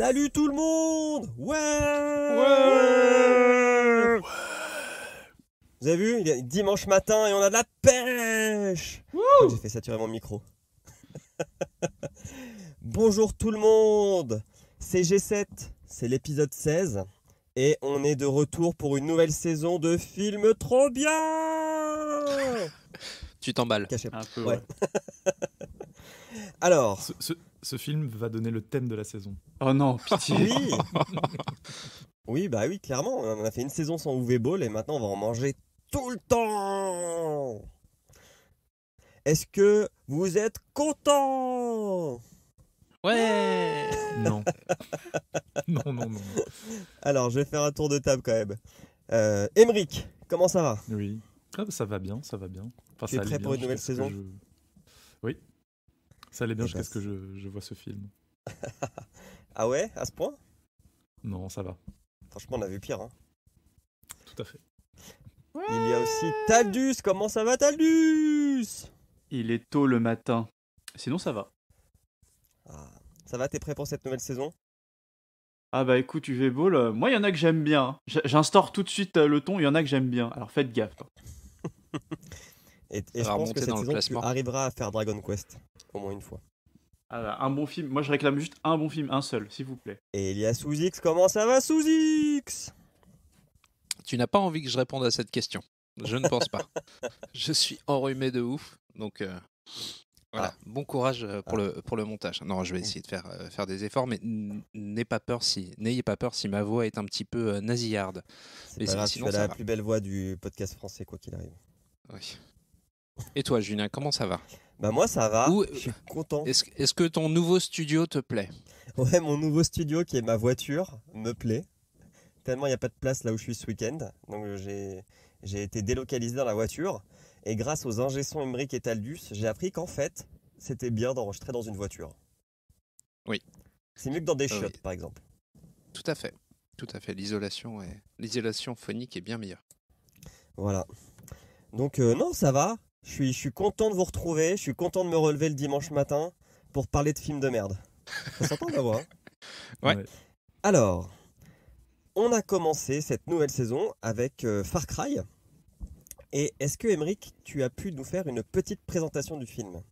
Salut tout le monde Ouais, ouais, Vous avez vu, il dimanche matin et on a de la pêche J'ai fait saturer mon micro. Bonjour tout le monde C'est G7, c'est l'épisode 16 et on est de retour pour une nouvelle saison de films trop bien Tu t'emballes. Alors ce film va donner le thème de la saison. Oh non, pitié. oui. bah oui, clairement. On a fait une saison sans UV Ball et maintenant on va en manger tout le temps. Est-ce que vous êtes content Ouais Non. non, non, non. Alors, je vais faire un tour de table quand même. Euh, comment ça va Oui. Ah, ça va bien, ça va bien. Tu es prêt pour une nouvelle saison ça allait bien jusqu'à ce que je, vois ce film. ah ouais, à ce point Non, ça va. Franchement, on a vu pire. Hein. Tout à fait. Il y a aussi Taldus. Comment ça va, Taldus Il est tôt le matin. Sinon, ça va. Ah, ça va, t'es prêt pour cette nouvelle saison ah bah écoute, UV Ball, moi il y en a que j'aime bien. Hein. J'instaure tout de suite euh, le ton, il y en a que j'aime bien. Alors faites gaffe. Hein. Et, je pense que cette saison, tu arriveras à faire Dragon Quest au moins une fois. Ah, un bon film. Moi, je réclame juste un bon film, un seul, s'il vous plaît. Et il y a Sous-X. Comment ça va, Sous-X Tu n'as pas envie que je réponde à cette question. Je ne pense pas. je suis enrhumé de ouf. Donc, euh, voilà. Ah. Bon courage euh, pour, ah. le, pour le montage. Non, je vais essayer de faire, euh, faire des efforts, mais n'ayez pas, peur si, pas peur si ma voix est un petit peu nasillarde. C'est la plus belle voix du podcast français, quoi qu'il arrive. Oui. Et toi, Julien, comment ça va Bah moi, ça va. Je suis content. Est-ce que ton nouveau studio te plaît Ouais, mon nouveau studio qui est ma voiture me plaît. Tellement il n'y a pas de place là où je suis ce week-end. Donc j'ai été délocalisé dans la voiture. Et grâce aux ingessons Emmerich et Taldus, j'ai appris qu'en fait, c'était bien d'enregistrer dans une voiture. Oui. C'est mieux que dans des chiottes, euh, par exemple. Tout à fait. Tout à fait. L'isolation l'isolation phonique est bien meilleure. Voilà. Donc euh, non, ça va. Je suis, je suis content de vous retrouver, je suis content de me relever le dimanche matin pour parler de films de merde. Ça s'entend la voix hein. ouais. Alors, on a commencé cette nouvelle saison avec euh, Far Cry. Et est-ce que, Emeric, tu as pu nous faire une petite présentation du film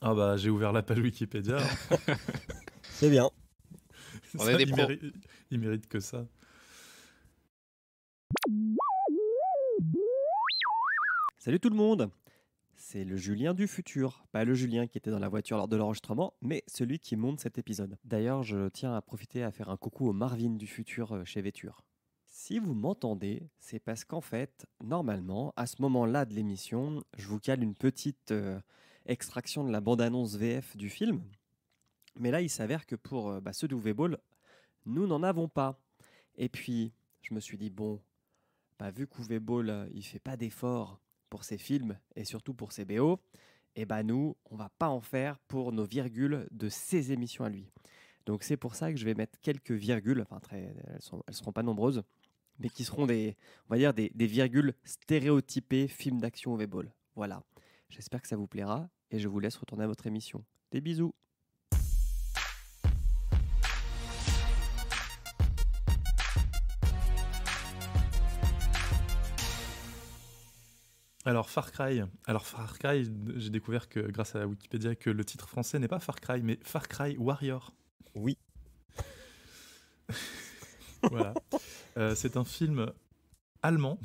Ah bah, j'ai ouvert la page Wikipédia. Hein. C'est bien. On il mérite que ça. Salut tout le monde C'est le Julien du futur, pas le Julien qui était dans la voiture lors de l'enregistrement, mais celui qui monte cet épisode. D'ailleurs, je tiens à profiter à faire un coucou au Marvin du futur euh, chez Véture. Si vous m'entendez, c'est parce qu'en fait, normalement, à ce moment-là de l'émission, je vous cale une petite euh, extraction de la bande-annonce VF du film. Mais là, il s'avère que pour euh, bah, ceux nous n'en avons pas. Et puis, je me suis dit, bon, pas bah, vu qu'Uweball, il fait pas d'efforts pour ses films et surtout pour ses BO, et eh ben nous, on va pas en faire pour nos virgules de ses émissions à lui. Donc c'est pour ça que je vais mettre quelques virgules, enfin très, elles, seront pas nombreuses, mais qui seront des, on va dire des, virgules stéréotypées films d'action au Voilà. J'espère que ça vous plaira et je vous laisse retourner à votre émission. Des bisous. Alors Far Cry, alors Far Cry, j'ai découvert que grâce à Wikipédia que le titre français n'est pas Far Cry mais Far Cry Warrior. Oui. voilà. Euh, c'est un film allemand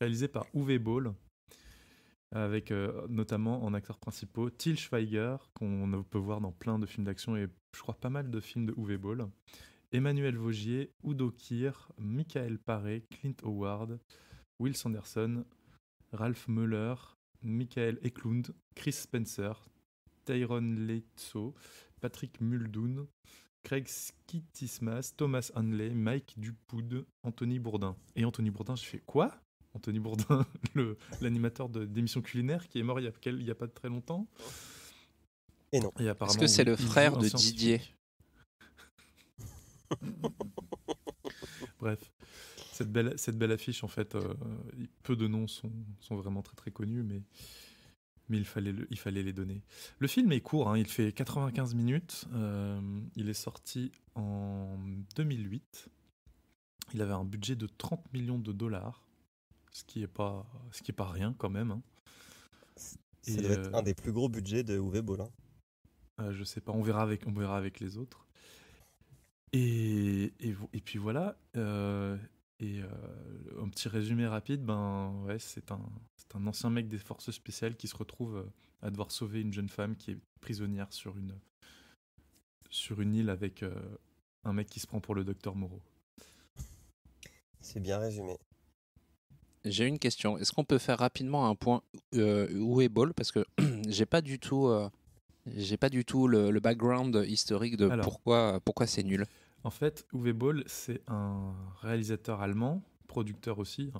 réalisé par Uwe Boll avec euh, notamment en acteurs principaux Til Schweiger qu'on peut voir dans plein de films d'action et je crois pas mal de films de Uwe Boll, Emmanuel Vaugier, Udo Kier, Michael Paré, Clint Howard, Will Sanderson, Ralph Muller, Michael Eklund, Chris Spencer, Tyron Letso, Patrick Muldoon, Craig Skittismas, Thomas Hanley, Mike Dupoud, Anthony Bourdin. Et Anthony Bourdin, je fais quoi Anthony Bourdin, l'animateur d'émissions culinaires qui est mort il n'y a, a, pas très longtemps. Et non. Est-ce que c'est le frère de Didier Bref cette belle, affiche, en fait, euh, peu de noms sont, vraiment très très connus, mais, mais il, fallait il fallait les donner. Le film est court, hein, il fait 95 minutes. Euh, il est sorti en 2008. Il avait un budget de 30 millions de dollars, ce qui n'est pas, pas rien quand même. Hein. Ça être euh, un des plus gros budgets de Uwe Boll. Hein. je sais pas, on verra avec, on verra avec les autres. Et, et, puis voilà, et euh, un petit résumé rapide, ben ouais, c'est un, un, ancien mec des forces spéciales qui se retrouve euh, à devoir sauver une jeune femme qui est prisonnière sur une, sur une île avec euh, un mec qui se prend pour le docteur Moreau. C'est bien résumé. J'ai une question. Est-ce qu'on peut faire rapidement un point où est Ball Parce que j'ai pas du tout, j'ai pas du tout le, background historique de pourquoi, pourquoi c'est nul. En fait, Uwe Boll, c'est un réalisateur allemand, producteur aussi,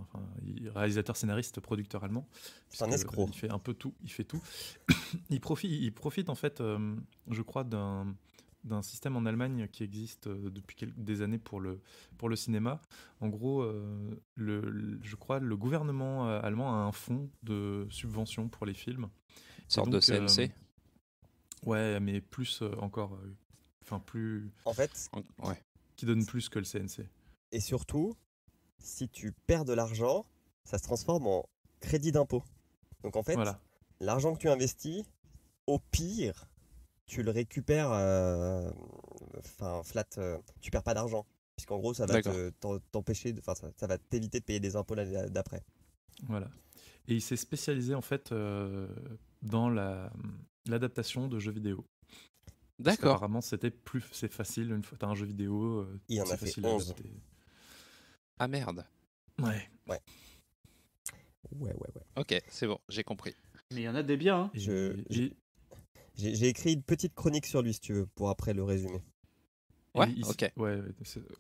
réalisateur, scénariste, producteur allemand. C'est un escroc. Euh, il fait un peu tout, il fait tout. il, profite, il profite, en fait, euh, je crois, d'un système en Allemagne qui existe euh, depuis des années pour le, cinéma. En gros, je crois le gouvernement allemand a un fonds de subvention pour les films. Une sorte de CMC Ouais, mais plus encore Enfin, plus. En fait. Qui donne plus que le CNC. Et surtout, si tu perds de l'argent, ça se transforme en crédit d'impôt. Donc en fait, l'argent que tu investis, au pire, tu le récupères. Euh, enfin, flat, euh, tu perds pas d'argent. Puisqu'en gros, ça va t'empêcher, enfin, ça, va t'éviter de payer des impôts l'année d'après. Voilà. Et il s'est spécialisé en fait euh, dans dans l'adaptation de jeux vidéo. D'accord. Apparemment, c'était plus, c'est facile une fois t'as un jeu vidéo. Euh, il y en a 11. Ah merde. Ouais. Ouais. Ouais, ouais, ouais. Ok, c'est bon, j'ai compris. Mais il y en a des biens. Hein. Je, j'ai, j'ai écrit une petite chronique sur lui, si tu veux, pour après le résumer. Ouais, ok. Ouais,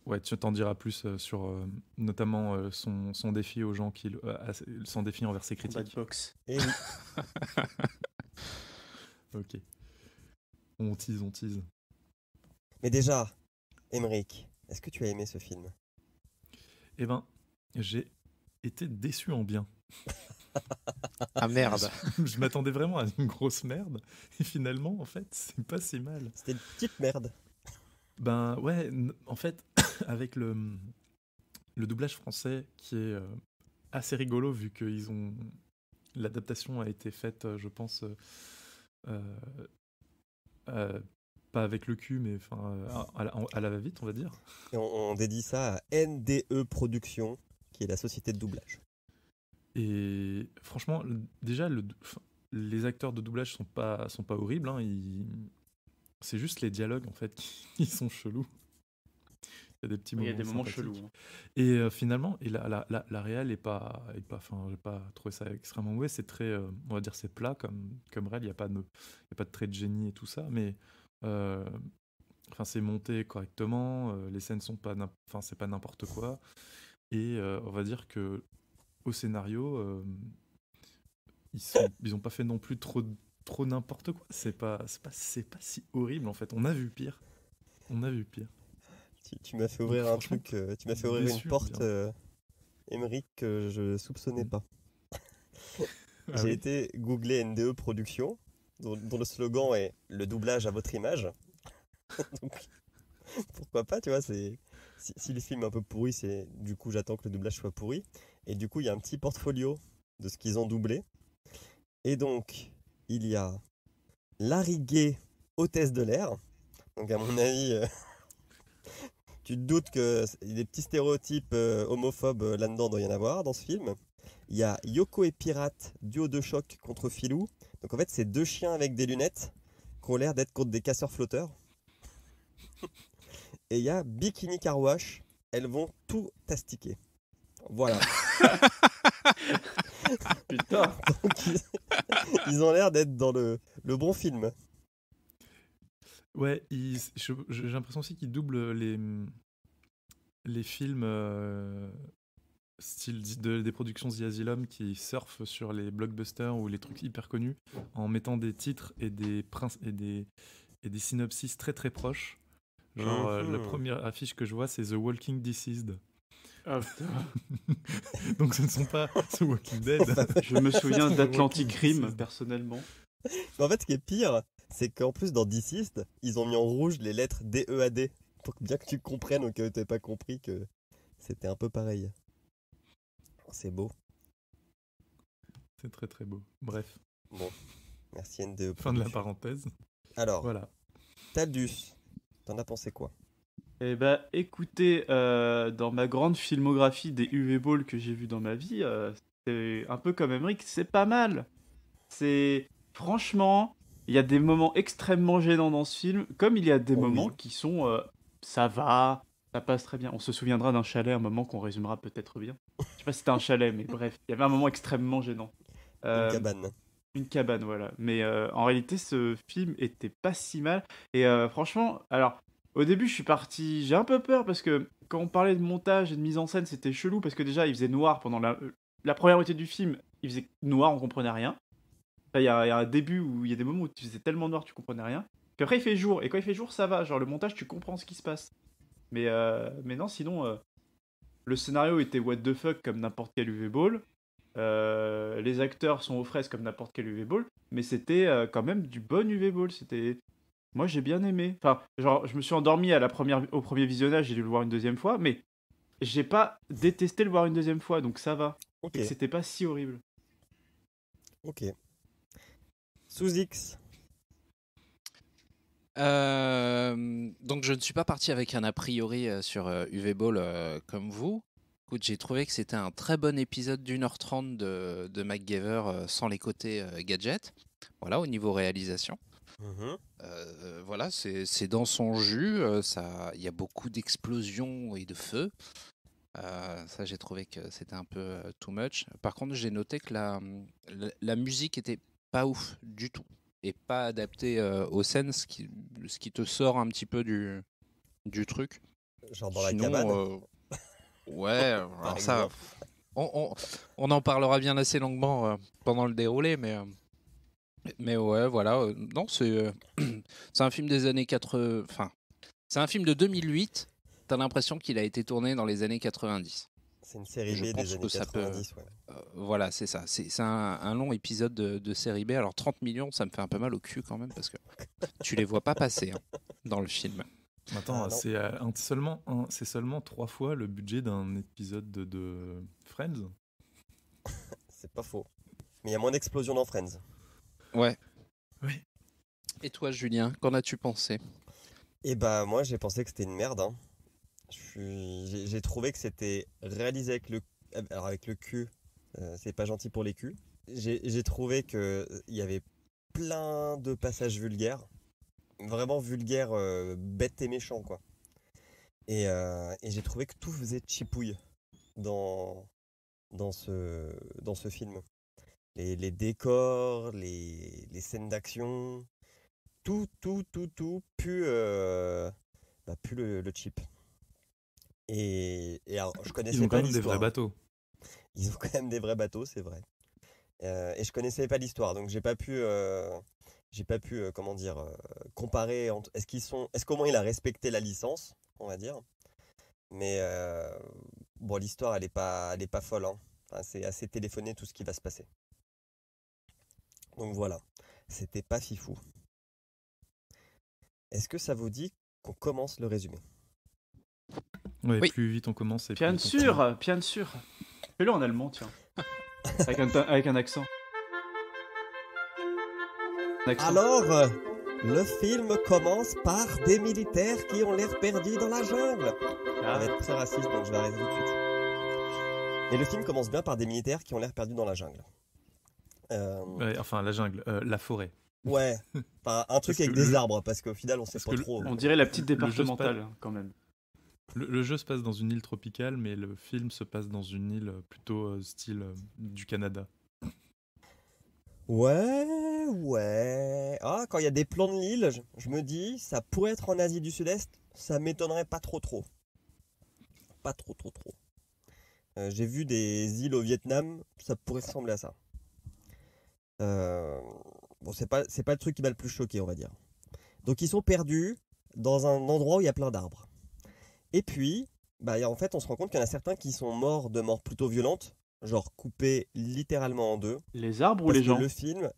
ouais, tu t'en diras plus euh, sur euh, notamment son, son, défi aux gens qui. Euh, son défi envers ses critiques. Bad ok. On tease, on tease. Mais déjà, Emmerich, est-ce que tu as aimé ce film Eh ben, j'ai été déçu en bien. ah merde Je, m'attendais vraiment à une grosse merde, et finalement, en fait, c'est pas si mal. C'était une petite merde. Ben ouais, en fait, avec le, le doublage français qui est euh, assez rigolo vu que ont l'adaptation a été faite, euh, je pense, euh, euh, pas avec le cul, mais enfin, euh, à, la, va-vite, on va dire. Et on, dédie ça à NDE Productions, qui est la société de doublage. Et franchement, déjà, les acteurs de doublage sont pas, sont pas horribles. Hein. C'est juste les dialogues, en fait, qui sont chelous. Il y a des petits moments. chelous. Hein. Et euh, finalement, la, la, réelle est pas, est pas, enfin, j'ai pas trouvé ça extrêmement mauvais. C'est très, euh, on va dire, c'est plat comme, comme réel. Il n'y a pas de, y a pas de trait de génie et tout ça, mais euh, enfin, c'est monté correctement. les scènes sont pas, enfin, c'est pas n'importe quoi. Et on va dire que au scénario, ils sont, ils ont pas fait non plus trop, trop n'importe quoi. C'est pas, c'est pas, c'est pas si horrible en fait. On a vu pire. On a vu pire. Tu, m'as fait ouvrir un truc, euh, tu m'as fait ouvrir une porte, Emery euh, que je soupçonnais mm. pas. Oh. Ah J'ai été googler NDE Productions, dont, le slogan est le doublage à votre image. pourquoi pas, tu vois, c'est. Si, le film est un peu pourri, c'est du coup j'attends que le doublage soit pourri. Et du coup, il y a un petit portfolio de ce qu'ils ont doublé. Et donc, il y a Larry Gay, hôtesse de l'air. Donc à mon avis, euh, tu te doutes que des petits stéréotypes euh, homophobes euh, là-dedans doit y en avoir dans ce film. Il y a Yoko et Pirate, duo de choc contre Filou. Donc en fait, c'est deux chiens avec des lunettes qui ont l'air d'être contre des casseurs flotteurs. Et il y a Bikini Carwash, elles vont tout tastiquer. Voilà. Putain. ils, ont l'air d'être dans le bon film. Ouais, j'ai l'impression aussi qu'il double les, mm, les films euh, style des productions The Asylum qui surfent sur les blockbusters ou les trucs hyper connus en mettant des titres et des, et des, et des synopsis très très proches. Genre, euh, la uh-huh. première affiche que je vois, c'est The Walking Deceased. Ah, Donc ce ne sont pas The Walking Dead. je me souviens d'Atlantic Rim, personnellement. en fait, ce qui est pire, c'est qu'en plus dans ils ont mis en rouge les lettres D E A D Pour bien que tu comprennes ou que n'aies pas compris que c'était un peu pareil. Oh, c'est beau. C'est très très beau. Bref. Bon. Merci NDE. Fin de la parenthèse. Alors. Voilà. Taldus, t'en as pensé quoi eh bah écoutez, euh, dans ma grande filmographie des UV Ball que j'ai vu dans ma vie, euh, c'est un peu comme Emmerich, c'est pas mal. C'est franchement, il y a des moments extrêmement gênants dans ce film, comme il y a des oh, moments qui sont euh, ça va, ça passe très bien. On se souviendra d'un chalet, un moment qu'on résumera peut-être bien. Je sais pas si c'était un chalet, mais bref, il y avait un moment extrêmement gênant. une euh, cabane. Une cabane, voilà. Mais euh, en réalité, ce film était pas si mal. Et franchement, alors, au début, je suis parti, j'ai un peu peur parce que quand on parlait de montage et de mise en scène, c'était chelou parce que déjà, il faisait noir pendant la, première moitié du film. Il faisait noir, on comprenait rien. Il y, a un début où il y a des moments où tu faisais tellement noir, tu comprenais rien. Puis après, il fait jour. Et quand il fait jour, ça va. Genre, le montage, tu comprends ce qui se passe. Mais, euh, mais non, sinon, euh, le scénario était what the fuck comme n'importe quel UV Ball. Euh, les acteurs sont aux fraises comme n'importe quel UV Ball. Mais c'était quand même du bon UV Ball. C'était. Moi, j'ai bien aimé. Enfin, genre, je me suis endormi à la première, au premier visionnage, j'ai dû le voir une deuxième fois, mais j'ai pas détesté le voir une deuxième fois, donc ça va. c'était pas si horrible. Ok sous X. Euh, donc je ne suis pas parti avec un a priori euh, sur UV euh, Ball comme vous. j'ai trouvé que c'était un très bon épisode d'une heure trente de, de MacGyver sans les côtés gadget. Voilà, au niveau réalisation. Mm-hmm. voilà, c'est dans son jus. Il y a beaucoup d'explosions et de feux. ça, j'ai trouvé que c'était un peu too much. Par contre, j'ai noté que la musique était pas ouf du tout et pas adapté euh, au aux scènes, ce qui, ce qui te sort un petit peu du, du truc. Genre dans la cabane euh, Ouais, alors ça, on, en parlera bien assez longuement euh, pendant le déroulé, mais, mais ouais, voilà. non, c'est c'est un film des années 80. Enfin, c'est un film de 2008. T'as l'impression qu'il a été tourné dans les années 90. C'est une série B des années ça euh, voilà, c'est ça. C'est un, long épisode de, série B. Alors 30 millions, ça me fait un peu mal au cul quand même parce que tu les vois pas passer hein, dans le film. Attends, ah euh, c'est seulement, trois fois le budget d'un épisode de, Friends. c'est pas faux. Mais il y a moins d'explosions dans Friends. Ouais. Oui. Et toi, Julien, qu'en as-tu pensé Eh ben, moi, j'ai pensé que c'était une merde. Hein j'ai trouvé que c'était réalisé avec le, avec le cul. Euh, c'est pas gentil pour les culs. J'ai trouvé que il euh, y avait plein de passages vulgaires, vraiment vulgaires, euh, bêtes et méchants quoi. Et, et j'ai trouvé que tout faisait chipouille dans dans ce dans ce film. Les, décors, les, les scènes d'action, tout tout tout tout pue bah, le chip. Ils ont quand même des vrais bateaux. Ils ont quand même des vrais bateaux, c'est vrai. Euh, et je connaissais pas l'histoire, donc j'ai pas pu, euh, j'ai pas pu, euh, comment dire, comparer. Est-ce qu'ils sont, est-ce qu'au moins il a respecté la licence, on va dire. Mais bon, l'histoire, elle est pas, elle est pas folle. Hein. c'est assez téléphoné tout ce qui va se passer. Donc voilà, c'était pas fifou. Est-ce que ça vous dit qu'on commence le résumé Ouais, Plus vite on commence. bien sûr, bien sûr. Fais-le en allemand, tiens. avec, un, avec, un, accent. Alors, euh, le film commence par des militaires qui ont l'air perdus dans la jungle. Ah. Ça va être très raciste, donc je vais arrêter tout de suite. Et le film commence bien par des militaires qui ont l'air perdus dans la jungle. Euh, enfin, la jungle, euh, la forêt. Ouais, enfin, un truc avec des arbres, parce qu'au final, on sait pas trop. On dirait la petite départementale, quand même. Le, jeu se passe dans une île tropicale, mais le film se passe dans une île plutôt euh, style euh, du Canada. Ouais, ouais. Ah, quand il y a des plans de l'île, je, me dis, ça pourrait être en Asie du Sud-Est, ça m'étonnerait pas trop trop. Pas trop trop trop. Euh, j'ai vu des îles au Vietnam, ça pourrait ressembler à ça. bon, c'est pas, pas le truc qui m'a le plus choqué, on va dire. Donc ils sont perdus dans un endroit où il y a plein d'arbres. Et puis, bah, en fait, on se rend compte qu'il y en a certains qui sont morts de morts plutôt violentes, genre coupés littéralement en deux. Les arbres ou les gens Le film,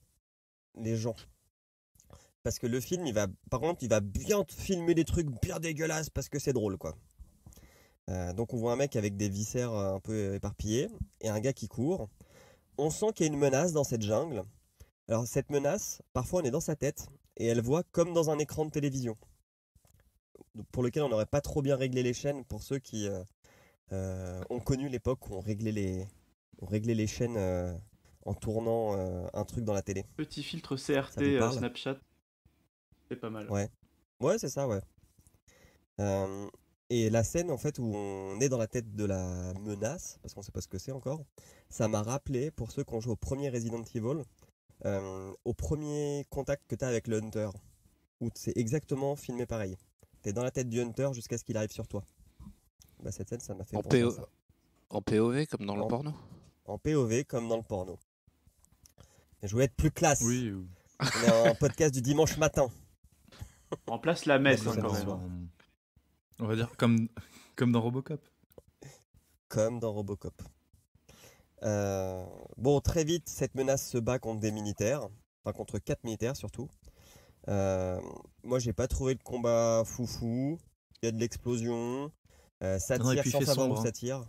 les gens. Parce que le film, il va, par contre, il va bien filmer des trucs bien dégueulasses parce que c'est drôle, quoi. Euh, donc on voit un mec avec des viscères euh, un peu éparpillés et un gars qui court. On sent qu'il y a une menace dans cette jungle. Alors cette menace, parfois on est dans sa tête et elle voit comme dans un écran de télévision pour lequel on n'aurait pas trop bien réglé les chaînes pour ceux qui euh, euh, ont connu l'époque où on réglait les, on réglait les chaînes euh, en tournant un truc dans la télé. Petit filtre CRT Snapchat, c'est pas mal. Ouais, ouais c'est ça, ouais. et la scène en fait où on est dans la tête de la menace, parce qu'on sait pas ce que c'est encore, ça m'a rappelé, pour ceux qui ont joué au premier Resident Evil, au premier contact que tu as avec le Hunter, où c'est exactement filmé pareil. T'es dans la tête du hunter jusqu'à ce qu'il arrive sur toi. Bah, cette scène, ça m'a fait en POV comme dans le porno En POV comme dans le porno. je voulais être plus classe. Oui. On est en podcast du dimanche matin. en place la messe On va dire comme, comme dans Robocop. Comme dans Robocop. Euh, bon, très vite, cette menace se bat contre des militaires, enfin contre quatre militaires surtout, euh, moi, j'ai pas trouvé le combat foufou. Il y a de l'explosion. Euh, ça tire sans sombre, où ça hein. tire.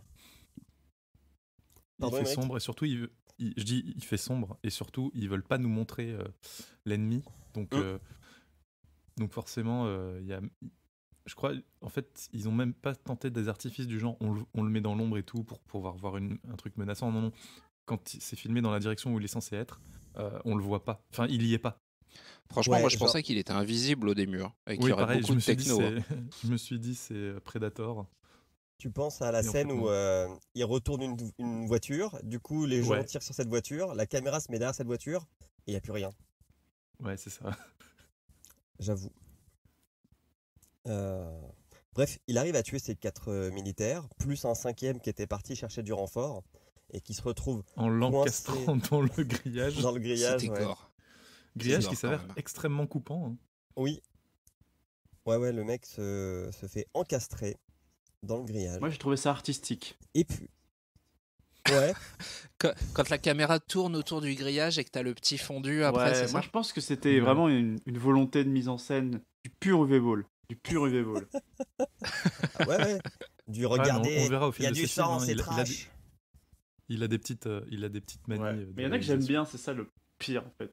il fait sombre et surtout, il, je dis, il fait sombre et surtout, ils veulent pas nous montrer euh, l'ennemi. Donc, mm. donc forcément, il y a. Je crois, en fait, ils ont même pas tenté des artifices du genre on le, on le met dans l'ombre et tout pour pouvoir voir une, un truc menaçant. Non, non. Quand c'est filmé dans la direction où il est censé être, on le voit pas. Enfin, il y est pas. Franchement, moi je pensais qu'il était invisible au des hein, murs et qu'il y aurait beaucoup de techno. Hein. je me suis dit c'est euh, Predator. Tu penses à la scène où euh, il retourne une, voiture, du coup les gens tirent sur cette voiture, la caméra se met derrière cette voiture et il n'y a plus rien. Ouais, c'est ça. J'avoue. Euh, bref, il arrive à tuer ses quatre militaires, plus un cinquième qui était parti chercher du renfort et qui se retrouve en l'encastrant dans le grillage. dans le grillage, Grillage qui s'avère extrêmement coupant. Hein. Oui. Ouais, ouais, le mec se, fait encastrer dans le grillage. Moi, j'ai trouvé ça artistique. Et puis. Ouais. quand, la caméra tourne autour du grillage et que t'as le petit fondu après. moi, je pense que c'était vraiment une, volonté de mise en scène du pur UV ball. Du pur UV ball. Ah ouais, ouais. Du regarder. il y a du Il a, des, petites, euh, il a des petites manies. Mais il y en a que j'aime bien, c'est ça le pire en fait.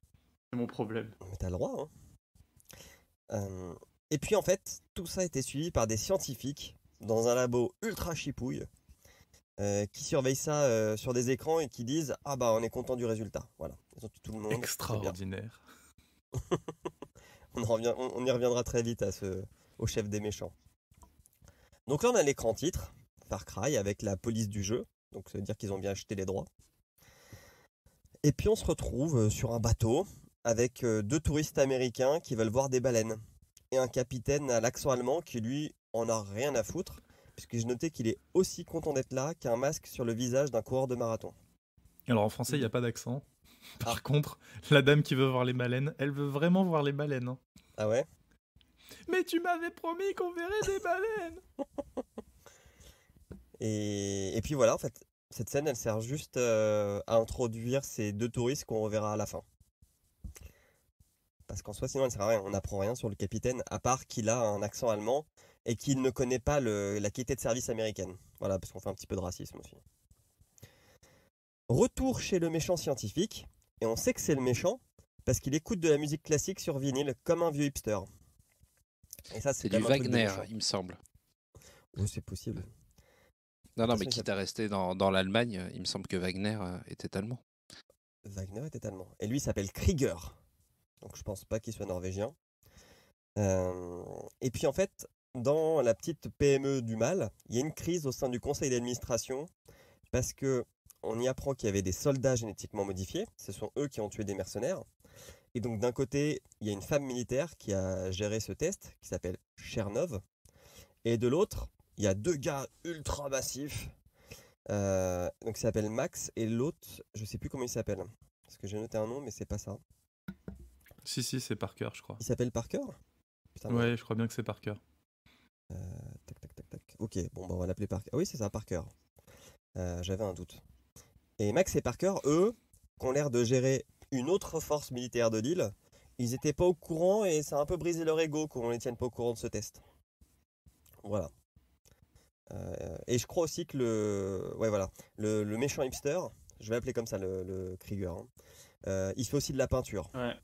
C'est mon problème. Mais t'as le droit, hein. Euh, et puis en fait, tout ça a été suivi par des scientifiques dans un labo ultra chipouille euh, qui surveillent ça euh, sur des écrans et qui disent Ah bah on est content du résultat. Voilà. tout Extraordinaire. on, y reviendra très vite à ce, au chef des méchants. Donc là on a l'écran titre, Far Cry, avec la police du jeu. Donc ça veut dire qu'ils ont bien acheté les droits. Et puis on se retrouve sur un bateau avec euh, deux touristes américains qui veulent voir des baleines. Et un capitaine à l'accent allemand qui, lui, en a rien à foutre, puisque je notais qu'il est aussi content d'être là qu'un masque sur le visage d'un coureur de marathon. Alors en français, il n'y a pas d'accent. Ah. Par contre, la dame qui veut voir les baleines, elle veut vraiment voir les baleines. Hein. Ah ouais Mais tu m'avais promis qu'on verrait des baleines et... puis voilà, en fait, cette scène, elle sert juste euh, à introduire ces deux touristes qu'on reverra à la fin parce qu'en soi, sinon, elle ne sert rien. On n'apprend rien sur le capitaine, à part qu'il a un accent allemand et qu'il ne connaît pas la qualité de service américaine. Voilà, parce qu'on fait un petit peu de racisme aussi. Retour chez le méchant scientifique, et on sait que c'est le méchant, parce qu'il écoute de la musique classique sur vinyle, comme un vieux hipster. Et ça, c'est du Wagner, il me semble. Oui, c'est possible. Non, non, mais quitte à rester dans, dans l'Allemagne, il me semble que Wagner euh, était allemand. Wagner était allemand. Et lui s'appelle Krieger donc je pense pas qu'il soit norvégien. Euh, et puis en fait, dans la petite PME du mal, il y a une crise au sein du conseil d'administration parce que on y apprend qu'il y avait des soldats génétiquement modifiés. Ce sont eux qui ont tué des mercenaires. Et donc d'un côté, il y a une femme militaire qui a géré ce test, qui s'appelle Chernov. Et de l'autre, il y a deux gars ultra massifs. Euh, donc il s'appelle Max et l'autre, je sais plus comment il s'appelle. Parce que j'ai noté un nom, mais c'est pas ça. Si, si, c'est Parker, je crois. Il s'appelle Parker Ouais, je crois bien que c'est Parker. Euh, tac, tac, tac, tac. Ok, bon, bah, on va l'appeler Parker. Ah oui, c'est ça, Parker. Euh, j'avais un doute. Et Max et Parker, eux, qui ont l'air de gérer une autre force militaire de l'île, ils étaient pas au courant et ça a un peu brisé leur ego qu'on les tienne pas au courant de ce test. Voilà. Euh, et je crois aussi que le, ouais, voilà, le, méchant hipster, je vais appeler comme ça le, Krieger, hein. il fait aussi de la peinture. Ouais.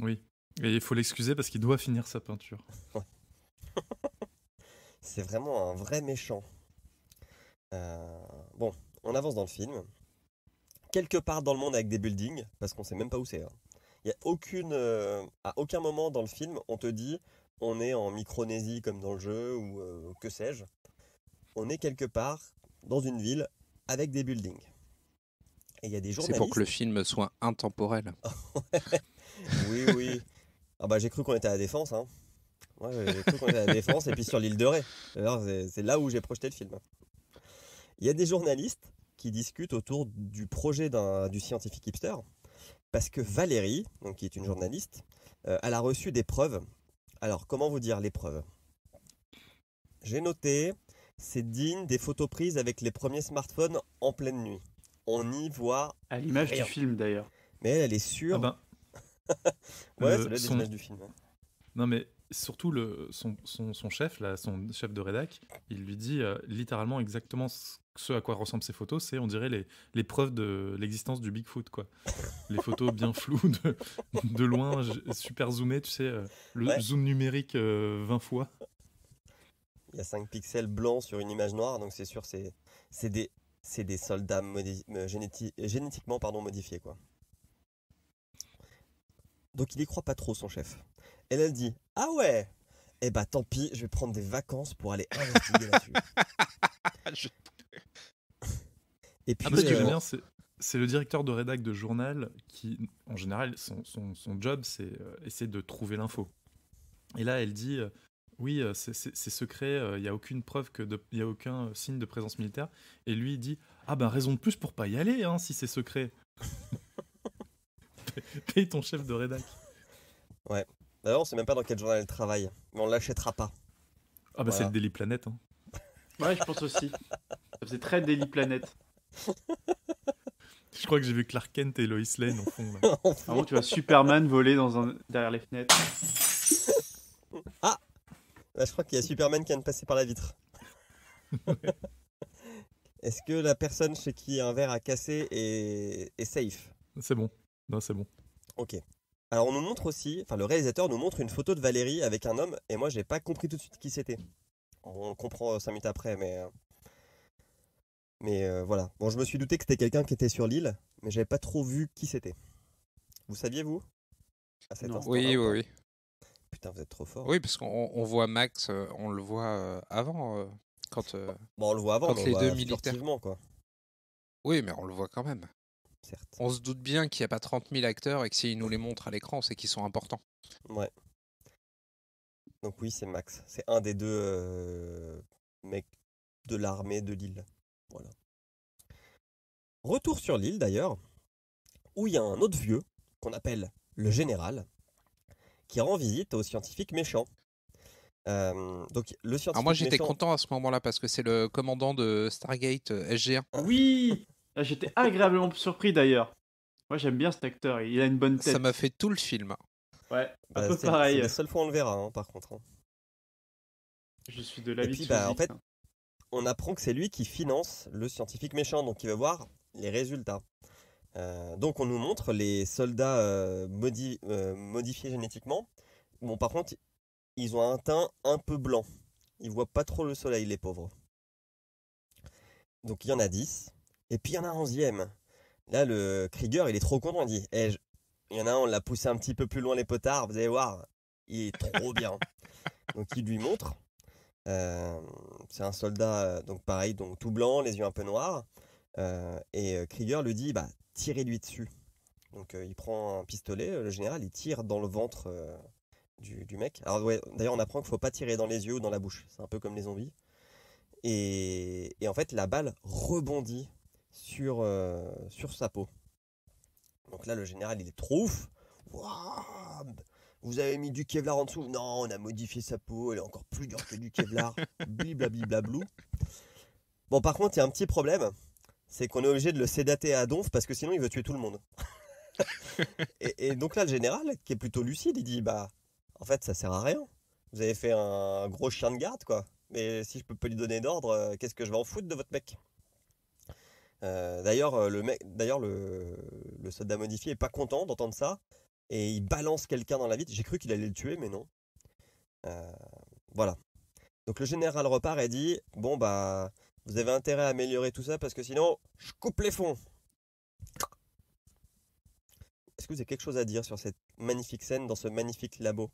Oui. Et il faut l'excuser parce qu'il doit finir sa peinture. c'est vraiment un vrai méchant. Euh, bon, on avance dans le film. Quelque part dans le monde avec des buildings, parce qu'on sait même pas où c'est. Hein. Il a aucune, euh, à aucun moment dans le film, on te dit on est en Micronésie comme dans le jeu ou euh, que sais-je. On est quelque part dans une ville avec des buildings. Et il y a des C'est pour que le film soit intemporel. Oui, oui. Ah bah j'ai cru qu'on était à la défense. Hein. j'ai cru qu'on était à la défense et puis sur l'île de Ré. C'est là où j'ai projeté le film. Il y a des journalistes qui discutent autour du projet du scientifique hipster parce que Valérie, donc, qui est une journaliste, euh, elle a reçu des preuves. Alors comment vous dire les preuves J'ai noté, c'est digne des photos prises avec les premiers smartphones en pleine nuit. On y voit. À l'image du film d'ailleurs. Mais elle, est sûre ah ben, ouais, c'est du film. Hein. Non, mais surtout, le, son, son, son, chef, là, son chef de rédac, il lui dit euh, littéralement exactement ce, à quoi ressemblent ces photos. C'est, on dirait, les, les preuves de l'existence du Bigfoot, quoi. les photos bien floues, de, loin, super zoomées, tu sais, euh, le zoom numérique 20 euh, fois. Il y a 5 pixels blancs sur une image noire, donc c'est sûr, c'est des, des soldats génétiquement pardon, modifiés, quoi. Donc il n'y croit pas trop son chef. Et là, elle dit Ah ouais Eh bah tant pis, je vais prendre des vacances pour aller investiguer là-dessus. Et puis, ah, euh, c'est. le directeur de rédac de journal qui, en général, son, job, c'est euh, essayer de trouver l'info. Et là, elle dit euh, Oui, c'est secret, il n'y a aucune preuve, il n'y a aucun signe de présence militaire. Et lui, il dit Ah ben, raison de plus pour pas y aller, hein, si c'est secret. Paye ton chef de rédac. Ouais. D'ailleurs, on sait même pas dans quel journal elle travaille. Mais on l'achètera pas. Ah bah c'est le Daily Planet. Hein. Ouais, je pense aussi. Ça faisait très Daily Planet. Je crois que j'ai vu Clark Kent et Lois Lane en fond. Ah bon, tu vois Superman voler dans derrière les fenêtres. Ah bah, je crois qu'il y a Superman qui vient de passer par la vitre. Est-ce que la personne chez qui un verre a cassé est safe C'est bon. Non, c'est bon. Ok. Alors on nous montre aussi, enfin le réalisateur nous montre une photo de Valérie avec un homme, et moi j'ai pas compris tout de suite qui c'était. On comprend cinq minutes après, mais... Euh, mais euh, voilà. Bon, je me suis douté que c'était quelqu'un qui était sur l'île, mais j'avais pas trop vu qui c'était. Vous saviez, vous Oui, oui, oui. Putain, vous êtes trop fort. Oui, parce qu'on voit Max, on le voit avant. quand, bon, on le voit avant, quand on les deux militaires. Quoi. Oui, mais on le voit quand même. On se doute bien qu'il n'y a pas 30 000 acteurs et que s'ils nous les montrent à l'écran, c'est qu'ils sont importants. Ouais. Donc oui, c'est Max. C'est un des deux euh, mecs de l'armée de l'île. Voilà. Retour sur l'île d'ailleurs, où il y a un autre vieux, qu'on appelle le général, qui rend visite aux scientifiques méchants. Euh, donc le scientifique moi j'étais content à ce moment-là parce que c'est le commandant de Stargate euh, SG1. Oui ah, j'étais agréablement surpris d'ailleurs. Moi j'aime bien cet acteur, il a une bonne tête. Ça m'a fait tout le film. Ouais, un bah, peu pareil. C'est la seule fois on le verra hein, par contre. Hein. Je suis de l'avis vie bah, en fait, hein. on apprend que c'est lui qui finance le scientifique méchant, donc il va voir les résultats. Euh, donc on nous montre les soldats euh, euh, modifiés génétiquement. Bon, par contre, ils ont un teint un peu blanc. Ils voient pas trop le soleil, les pauvres. Donc il y en a 10. Et puis il y en a un onzième. Là, le Krieger, il est trop content. Il dit eh, Il y en a un, on l'a poussé un petit peu plus loin les potards. Vous allez voir, il est trop bien. donc il lui montre. Euh, c'est un soldat, euh, donc pareil, donc tout blanc, les yeux un peu noirs. Euh, et Krieger lui dit bah, tirez-lui dessus. Donc il prend un pistolet, le général, il tire dans le ventre du, mec. Alors, ouais, d'ailleurs, on apprend qu'il ne faut pas tirer dans les yeux ou dans la bouche. C'est un peu comme les zombies. et en fait, la balle rebondit sur, euh, sur sa peau. Donc là, le général, il est trop ouf. vous avez mis du Kevlar en dessous. Non, on a modifié sa peau, elle est encore plus dure que du Kevlar. Bliblabliblablou. Bon, par contre, il y a un petit problème, c'est qu'on est obligé de le sédater à donf parce que sinon il veut tuer tout le monde. et, et, donc là, le général, qui est plutôt lucide, il dit Bah, en fait, ça sert à rien. Vous avez fait un gros chien de garde, quoi. Mais si je peux pas lui donner d'ordre, euh, qu'est-ce que je vais en foutre de votre mec euh, d'ailleurs, euh, le mec, d'ailleurs le, soldat modifié est pas content d'entendre ça et il balance quelqu'un dans la vitre. J'ai cru qu'il allait le tuer, mais non. Euh, voilà. Donc le général repart et dit bon bah vous avez intérêt à améliorer tout ça parce que sinon je coupe les fonds. Est-ce que vous avez quelque chose à dire sur cette magnifique scène dans ce magnifique labo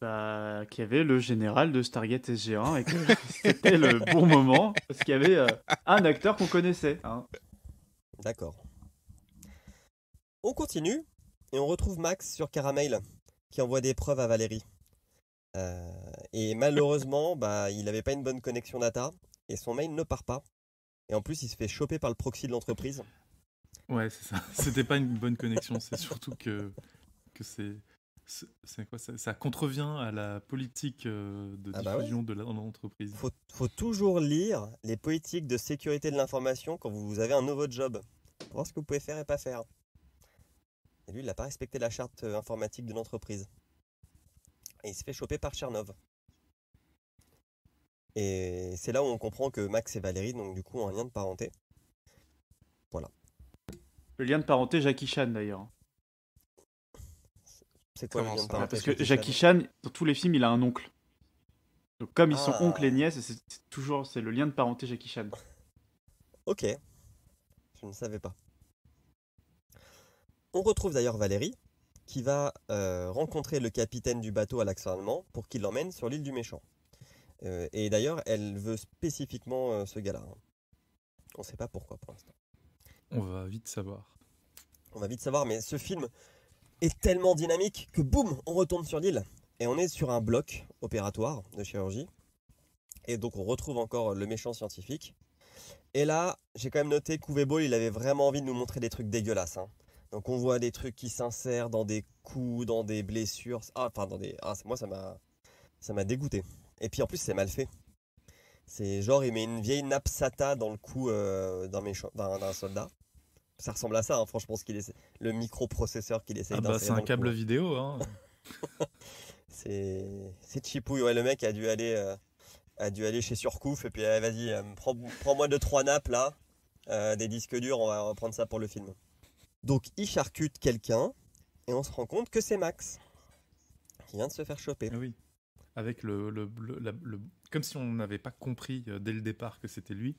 bah, qu'il y avait le général de Stargate SG1 et que c'était le bon moment parce qu'il y avait euh, un acteur qu'on connaissait. Hein. D'accord. On continue et on retrouve Max sur Caramel qui envoie des preuves à Valérie. Euh, et malheureusement, bah, il n'avait pas une bonne connexion data et son mail ne part pas. Et en plus, il se fait choper par le proxy de l'entreprise. Ouais, c'est ça. C'était pas une bonne connexion. C'est surtout que, que c'est c'est quoi ça, contrevient à la politique euh, de ah bah diffusion de l'entreprise. Il faut, toujours lire les politiques de sécurité de l'information quand vous avez un nouveau job, pour voir ce que vous pouvez faire et pas faire. Et lui, il n'a pas respecté la charte euh, informatique de l'entreprise. Et il se fait choper par Chernov. Et c'est là où on comprend que Max et Valérie, donc du coup, ont un lien de parenté. Voilà. Le lien de parenté Jackie Chan d'ailleurs. C'est Parce que Jackie Chan, dans tous les films, il a un oncle. Donc comme ils sont ah. oncle et nièce, c'est toujours c'est le lien de parenté Jackie Chan. Ok, je ne savais pas. On retrouve d'ailleurs Valérie, qui va euh, rencontrer le capitaine du bateau à l'accent allemand pour qu'il l'emmène sur l'île du méchant. Euh, et d'ailleurs, elle veut spécifiquement euh, ce gars-là. Hein. On ne sait pas pourquoi pour l'instant. On va vite savoir. On va vite savoir, mais ce film, est tellement dynamique que boum, on retourne sur l'île. Et on est sur un bloc opératoire de chirurgie. Et donc on retrouve encore le méchant scientifique. Et là, j'ai quand même noté qu'Uvebo, il avait vraiment envie de nous montrer des trucs dégueulasses. Hein. Donc on voit des trucs qui s'insèrent dans des coups, dans des blessures. Ah, enfin, des... Ah, moi, ça m'a... Ça m'a dégoûté. Et puis en plus, c'est mal fait. C'est genre, il met une vieille napsata dans le cou euh, d'un méchant... d'un soldat ça ressemble à ça, hein, franchement, ce qu'il est, le microprocesseur qu'il essaie ah bah, C'est un câble vidéo. Hein. c'est chipouille. le mec a dû aller, euh, a dû aller chez Surcouf et puis euh, vas-y, euh, prends-moi deux, trois nappes là, des disques durs, on va reprendre ça pour le film. Donc il charcute quelqu'un et on se rend compte que c'est Max qui vient de se faire choper. Ah oui. Avec le, le, le... comme si on n'avait pas compris dès le départ que c'était lui.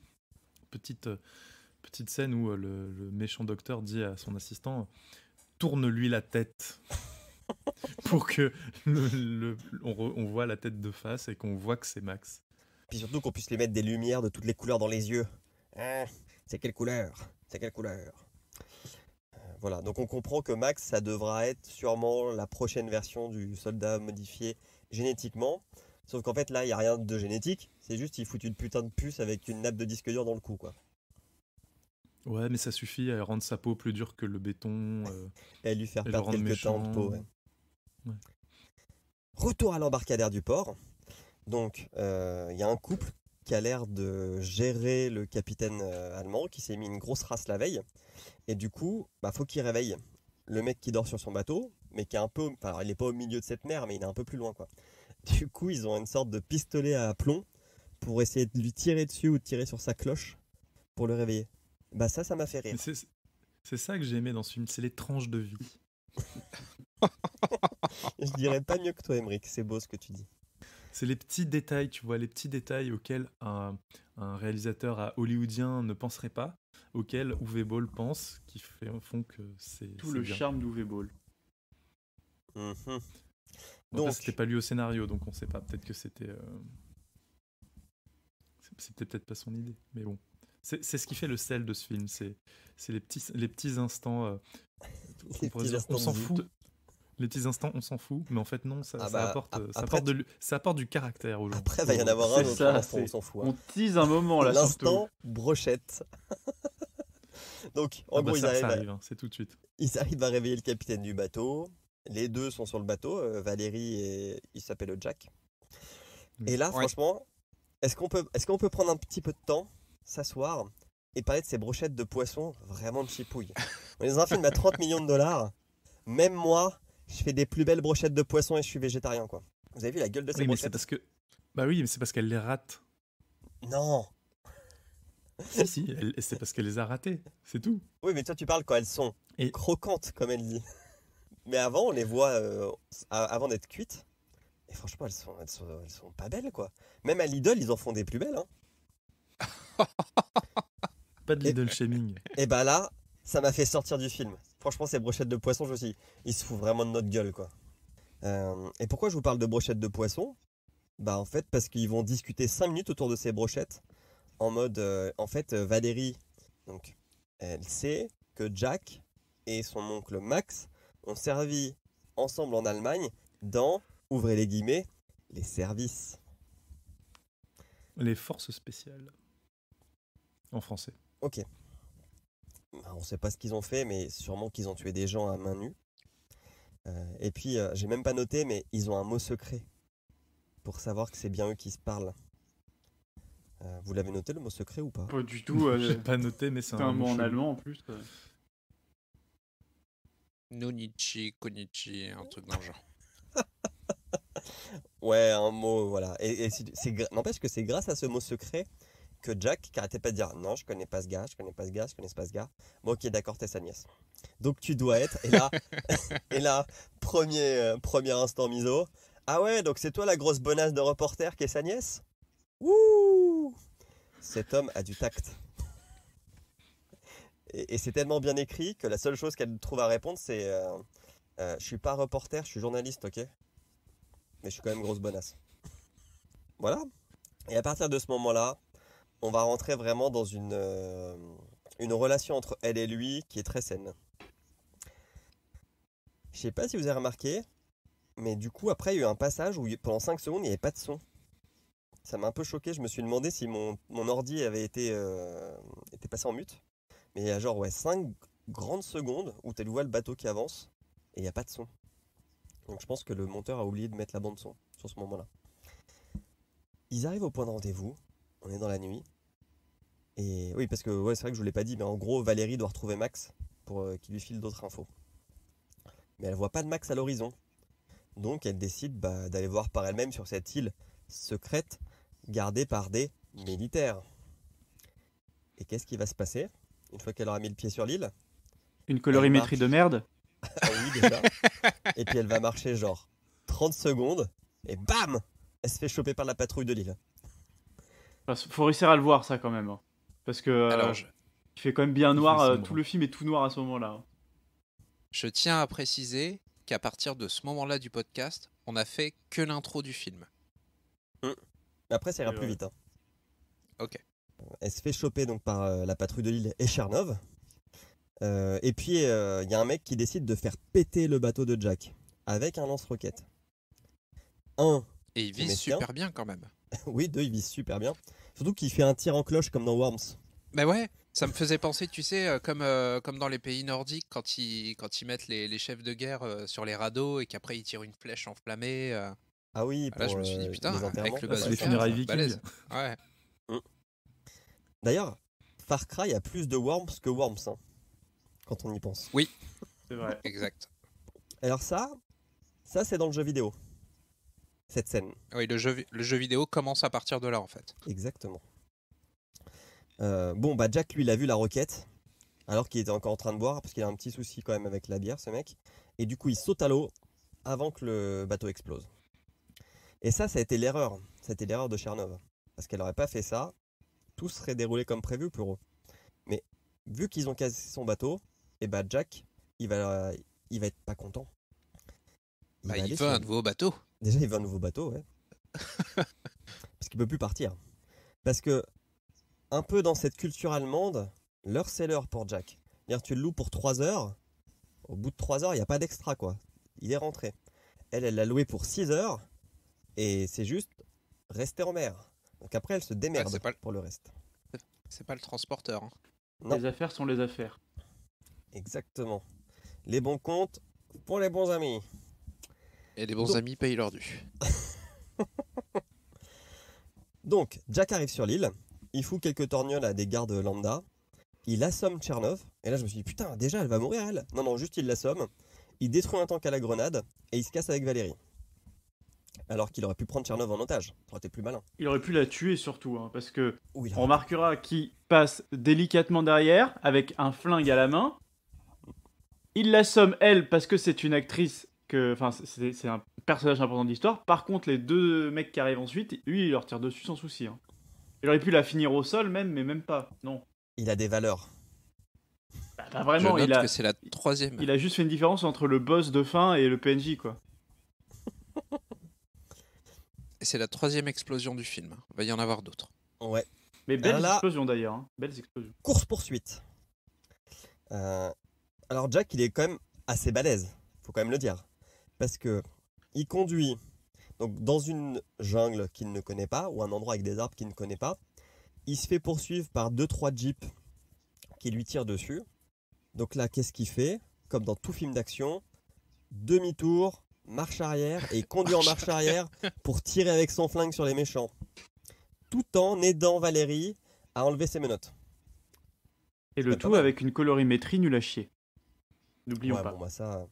Petite petite scène où euh, le, méchant docteur dit à son assistant tourne-lui la tête pour que on, voit la tête de face et qu'on voit que c'est Max. Puis surtout qu'on puisse lui mettre des lumières de toutes les couleurs dans les yeux. Hein c'est quelle couleur C'est quelle couleur euh, Voilà, donc on comprend que Max, ça devra être sûrement la prochaine version du soldat modifié génétiquement. Sauf qu'en fait là, il n'y a rien de génétique, c'est juste il fout une putain de puce avec une nappe de disque dur dans le cou, quoi. Ouais, mais ça suffit à rendre sa peau plus dure que le béton. Elle euh, et lui faire perdre quelques temps de peau. Retour à l'embarcadère du port. Donc, il euh, y a un couple qui a l'air de gérer le capitaine euh, allemand qui s'est mis une grosse race la veille. Et du coup, bah, faut qu'il réveille le mec qui dort sur son bateau, mais qui est un peu. Enfin, il est pas au milieu de cette mer, mais il est un peu plus loin, quoi. Du coup, ils ont une sorte de pistolet à plomb pour essayer de lui tirer dessus ou de tirer sur sa cloche pour le réveiller. Bah ça, ça m'a fait rire. C'est ça que j'ai aimé dans ce film, c'est les tranches de vie. Je dirais pas mieux que toi, Emmerich, c'est beau ce que tu dis. C'est les petits détails, tu vois, les petits détails auxquels un, réalisateur à hollywoodien ne penserait pas, auxquels Uwe Ball pense, qui fait, font que c'est. Tout le charme d'Uwe Ball. Mhm. Donc, c'était pas lui au scénario, donc on sait pas. Peut-être que c'était. Euh, c'était peut-être pas son idée, mais bon. C'est ce qui fait le sel de ce film. C'est les petits, instants. Euh, on s'en fout. Les petits instants, on s'en fout, mais en fait non, ça, apporte, du caractère Après, il va y en avoir un, on s'en fout. Hein. On tease un moment là. L'instant brochette. Donc, en ah bah, gros, ils arrivent. Hein, c'est tout de suite. Ils arrivent à réveiller le capitaine du bateau. Les deux sont sur le bateau, euh, Valérie et il s'appelle Jack. Mm. Et là, franchement, est-ce qu'on peut prendre un petit peu de temps s'asseoir et parler de ces brochettes de poisson vraiment de chipouille. On est dans un film à 30 millions de dollars. Même moi, je fais des plus belles brochettes de poisson et je suis végétarien, quoi. Vous avez vu la gueule de ces Bah oui, mais c'est parce qu'elle les rate. Non Si, si, c'est parce qu'elle les a ratées, c'est tout. Oui, mais toi, tu parles quand elles sont croquantes, comme elle dit. Mais avant, on les voit euh, avant d'être cuites. Et franchement, elles sont, elles sont, pas belles, quoi. Même à Lidl, ils en font des plus belles, hein. Pas de Lidl shaming. Et bah là, ça m'a fait sortir du film. Franchement, ces brochettes de poisson, je aussi, suis ils se foutent vraiment de notre gueule, quoi. Euh, et pourquoi je vous parle de brochettes de poisson Bah en fait, parce qu'ils vont discuter 5 minutes autour de ces brochettes, en mode, euh, en fait, euh, Valérie, donc, elle sait que Jack et son oncle Max ont servi ensemble en Allemagne dans, ouvrez les guillemets, les services. Les forces spéciales. En français. Ok. Bah, on ne sait pas ce qu'ils ont fait, mais sûrement qu'ils ont tué des gens à main nue. Euh, et puis, euh, j'ai même pas noté, mais ils ont un mot secret pour savoir que c'est bien eux qui se parlent. Euh, vous l'avez noté le mot secret ou pas Pas du tout. j'ai pas noté, mais c'est un, mot en allemand en plus. Nonichi, Konichi, un truc dans le genre. ouais, un mot, voilà. Et, c'est, N'empêche que c'est grâce à ce mot secret que Jack qui arrêtait pas de dire non je connais pas ce gars je connais pas ce gars je connais pas ce gars bon ok d'accord t'es sa nièce donc tu dois être et là et là premier euh, premier instant miso ah ouais donc c'est toi la grosse bonasse de reporter qui est sa nièce Ouh cet homme a du tact et, c'est tellement bien écrit que la seule chose qu'elle trouve à répondre c'est euh, euh, je suis pas reporter je suis journaliste ok mais je suis quand même grosse bonasse voilà et à partir de ce moment là on va rentrer vraiment dans une, euh, une relation entre elle et lui qui est très saine. Je sais pas si vous avez remarqué, mais du coup, après, il y a eu un passage où pendant 5 secondes, il n'y avait pas de son. Ça m'a un peu choqué, je me suis demandé si mon, ordi avait été, euh, était passé en mute. Mais il y a genre ouais, 5 grandes secondes où tu vois le bateau qui avance et il n'y a pas de son. Donc je pense que le monteur a oublié de mettre la bande son sur ce moment-là. Ils arrivent au point de rendez-vous, on est dans la nuit, oui, parce que c'est vrai que je ne l'ai pas dit, mais en gros, Valérie doit retrouver Max pour euh, qu'il lui file d'autres infos. Mais elle voit pas de Max à l'horizon. Donc elle décide bah, d'aller voir par elle-même sur cette île secrète gardée par des militaires. Et qu'est-ce qui va se passer une fois qu'elle aura mis le pied sur l'île Une colorimétrie de merde ah oui, déjà. Et puis elle va marcher genre 30 secondes et bam Elle se fait choper par la patrouille de l'île. Faut réussir à le voir ça quand même. Hein. Parce que euh, Alors, il fait quand même bien noir, euh, tout le film est tout noir à ce moment-là. Hein. Je tiens à préciser qu'à partir de ce moment-là du podcast, on a fait que l'intro du film. Mmh. Après, ça ira plus vite. Hein. Ok. Elle se fait choper donc par euh, la patrouille de l'île et Chernov et puis, il y a un mec qui décide de faire péter le bateau de Jack avec un lance-roquette. Un. Et il vise super bien quand même. oui, deux, il vise super bien. Surtout qu'il fait un tir en cloche comme dans Worms. Mais bah ouais, ça me faisait penser, tu sais, euh, comme, euh, comme dans les pays nordiques, quand ils, quand ils mettent les, chefs de guerre euh, sur les radeaux et qu'après ils tirent une flèche enflammée. Ah oui, pour, là je me suis dit, putain, avec le ah, les Ouais. Mm. D'ailleurs, Far Cry a plus de Worms que Worms, hein, quand on y pense. Oui, c'est vrai. exact. Alors ça, ça c'est dans le jeu vidéo cette scène. Ah oui, le jeu, le jeu vidéo commence à partir de là, en fait. Exactement. Euh, bon, bah Jack, lui, il a vu la roquette, alors qu'il était encore en train de boire, parce qu'il a un petit souci quand même avec la bière, ce mec. Et du coup, il saute à l'eau avant que le bateau explose. Et ça, ça a été l'erreur. C'était l'erreur de Chernov. Parce qu'elle n'aurait pas fait ça, tout serait déroulé comme prévu pour eux. Mais vu qu'ils ont cassé son bateau, et eh bah Jack, il va, il va être pas content. Il, bah, il veut un nouveau bateau. Déjà, il veut un nouveau bateau, ouais. Parce qu'il peut plus partir. Parce que, un peu dans cette culture allemande, l'heure c'est l'heure pour Jack. tu le loues pour 3 heures. Au bout de 3 heures, il n'y a pas d'extra, quoi. Il est rentré. Elle, elle l'a loué pour 6 heures. Et c'est juste rester en mer. Donc après, elle se démerde pour le reste. C'est pas le transporteur. Hein. Les affaires sont les affaires. Exactement. Les bons comptes pour les bons amis. Et les bons amis payent leur dû. Donc, Jack arrive sur l'île, il fout quelques torgnoles à des gardes lambda, il assomme Tchernov, et là je me suis dit putain, déjà elle va mourir elle Non, non, juste il l'assomme, il détruit un tank à la grenade, et il se casse avec Valérie. Alors qu'il aurait pu prendre Chernov en otage, ça aurait été plus malin. Il aurait pu la tuer surtout, hein, parce que on remarquera qu'il passe délicatement derrière, avec un flingue à la main, il l'assomme elle parce que c'est une actrice enfin, c'est un personnage important de l'histoire. Par contre, les deux mecs qui arrivent ensuite, lui, il leur tire dessus sans souci. Hein. Il aurait pu la finir au sol même, mais même pas. Non. Il a des valeurs. Bah, vraiment, Je note il a. C'est la troisième. Il a juste fait une différence entre le boss de fin et le PNJ, quoi. c'est la troisième explosion du film. Il va y en avoir d'autres. Ouais. Mais belles explosions d'ailleurs. Hein. Belles explosions. Course poursuite. Euh, alors Jack, il est quand même assez balèze. Faut quand même le dire parce que il conduit donc dans une jungle qu'il ne connaît pas ou un endroit avec des arbres qu'il ne connaît pas. Il se fait poursuivre par deux trois jeeps qui lui tirent dessus. Donc là, qu'est-ce qu'il fait Comme dans tout film d'action, demi-tour, marche arrière et conduit en marche arrière pour tirer avec son flingue sur les méchants, tout en aidant Valérie à enlever ses menottes. Et le tout avec une colorimétrie nulle à chier. N'oublions pas. Bah, ça,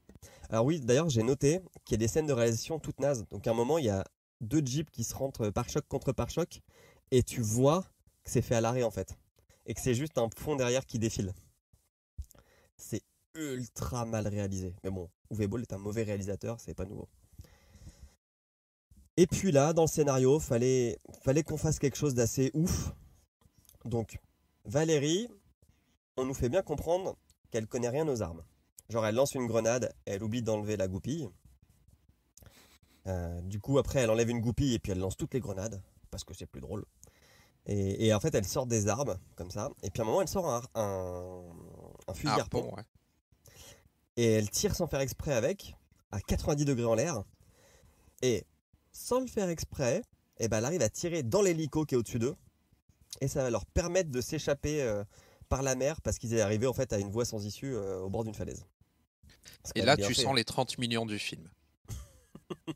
alors oui, d'ailleurs, j'ai noté qu'il y a des scènes de réalisation toutes nazes. Donc à un moment, il y a deux jeeps qui se rentrent par choc contre par choc, et tu vois que c'est fait à l'arrêt en fait, et que c'est juste un pont derrière qui défile. C'est ultra mal réalisé. Mais bon, Uwe est un mauvais réalisateur, c'est pas nouveau. Et puis là, dans le scénario, fallait, fallait qu'on fasse quelque chose d'assez ouf. Donc, Valérie, on nous fait bien comprendre qu'elle connaît rien aux armes. Genre, elle lance une grenade, elle oublie d'enlever la goupille. Euh, du coup, après, elle enlève une goupille et puis elle lance toutes les grenades, parce que c'est plus drôle. Et, en fait, elle sort des arbres, comme ça. Et puis à un moment, elle sort un, fusil à Et elle tire sans faire exprès avec, à 90 degrés en l'air. Et sans le faire exprès, et eh ben, elle arrive à tirer dans l'hélico qui est au-dessus d'eux. Et ça va leur permettre de s'échapper euh, par la mer, parce qu'ils sont arrivés en fait à une voie sans issue euh, au bord d'une falaise. Et là, tu sens les 30 millions du film. ah,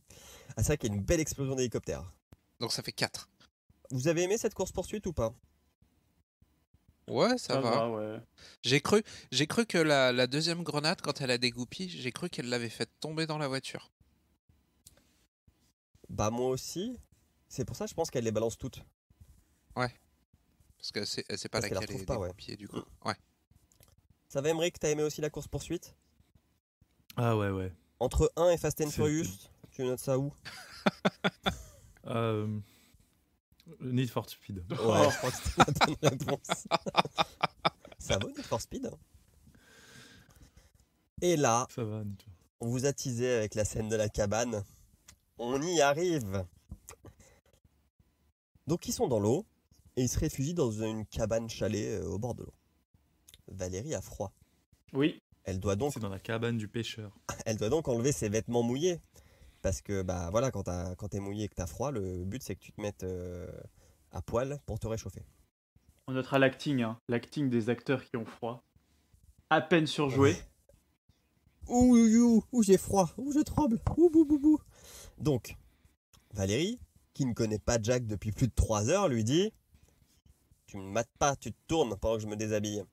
c'est vrai qu'il y a une belle explosion d'hélicoptère. Donc ça fait 4. Vous avez aimé cette course-poursuite ou pas Ouais, ça, va. J'ai cru, j'ai cru que la, deuxième grenade, quand elle a dégoupillé, j'ai cru qu'elle l'avait fait tomber dans la voiture. Bah moi aussi. C'est pour ça, je pense qu'elle les balance toutes. Ouais. Parce que c'est, pas laquelle elle est pas, du coup. Ouais. Ça va, Emmerich T'as aimé aussi la course poursuite ah ouais, ouais. Entre 1 et Fast and Furious, tu notes ça où euh, Need for Speed. ça Need for Speed hein. Et là, on vous a teasé avec la scène de la cabane. On y arrive Donc, ils sont dans l'eau et ils se réfugient dans une cabane chalet euh, au bord de l'eau. Valérie a froid. Oui. Elle doit donc. C'est dans la cabane du pêcheur. Elle doit donc enlever ses vêtements mouillés. Parce que, bah voilà, quand, quand t'es mouillé et que t'as froid, le but c'est que tu te mettes euh, à poil pour te réchauffer. On notera l'acting, hein. l'acting des acteurs qui ont froid. À peine surjoué. ouh, ouh, ouh, j'ai froid, ouh, je tremble, ouh, bou, bou, bou. Donc, Valérie, qui ne connaît pas Jack depuis plus de 3 heures, lui dit Tu me mates pas, tu te tournes pendant que je me déshabille.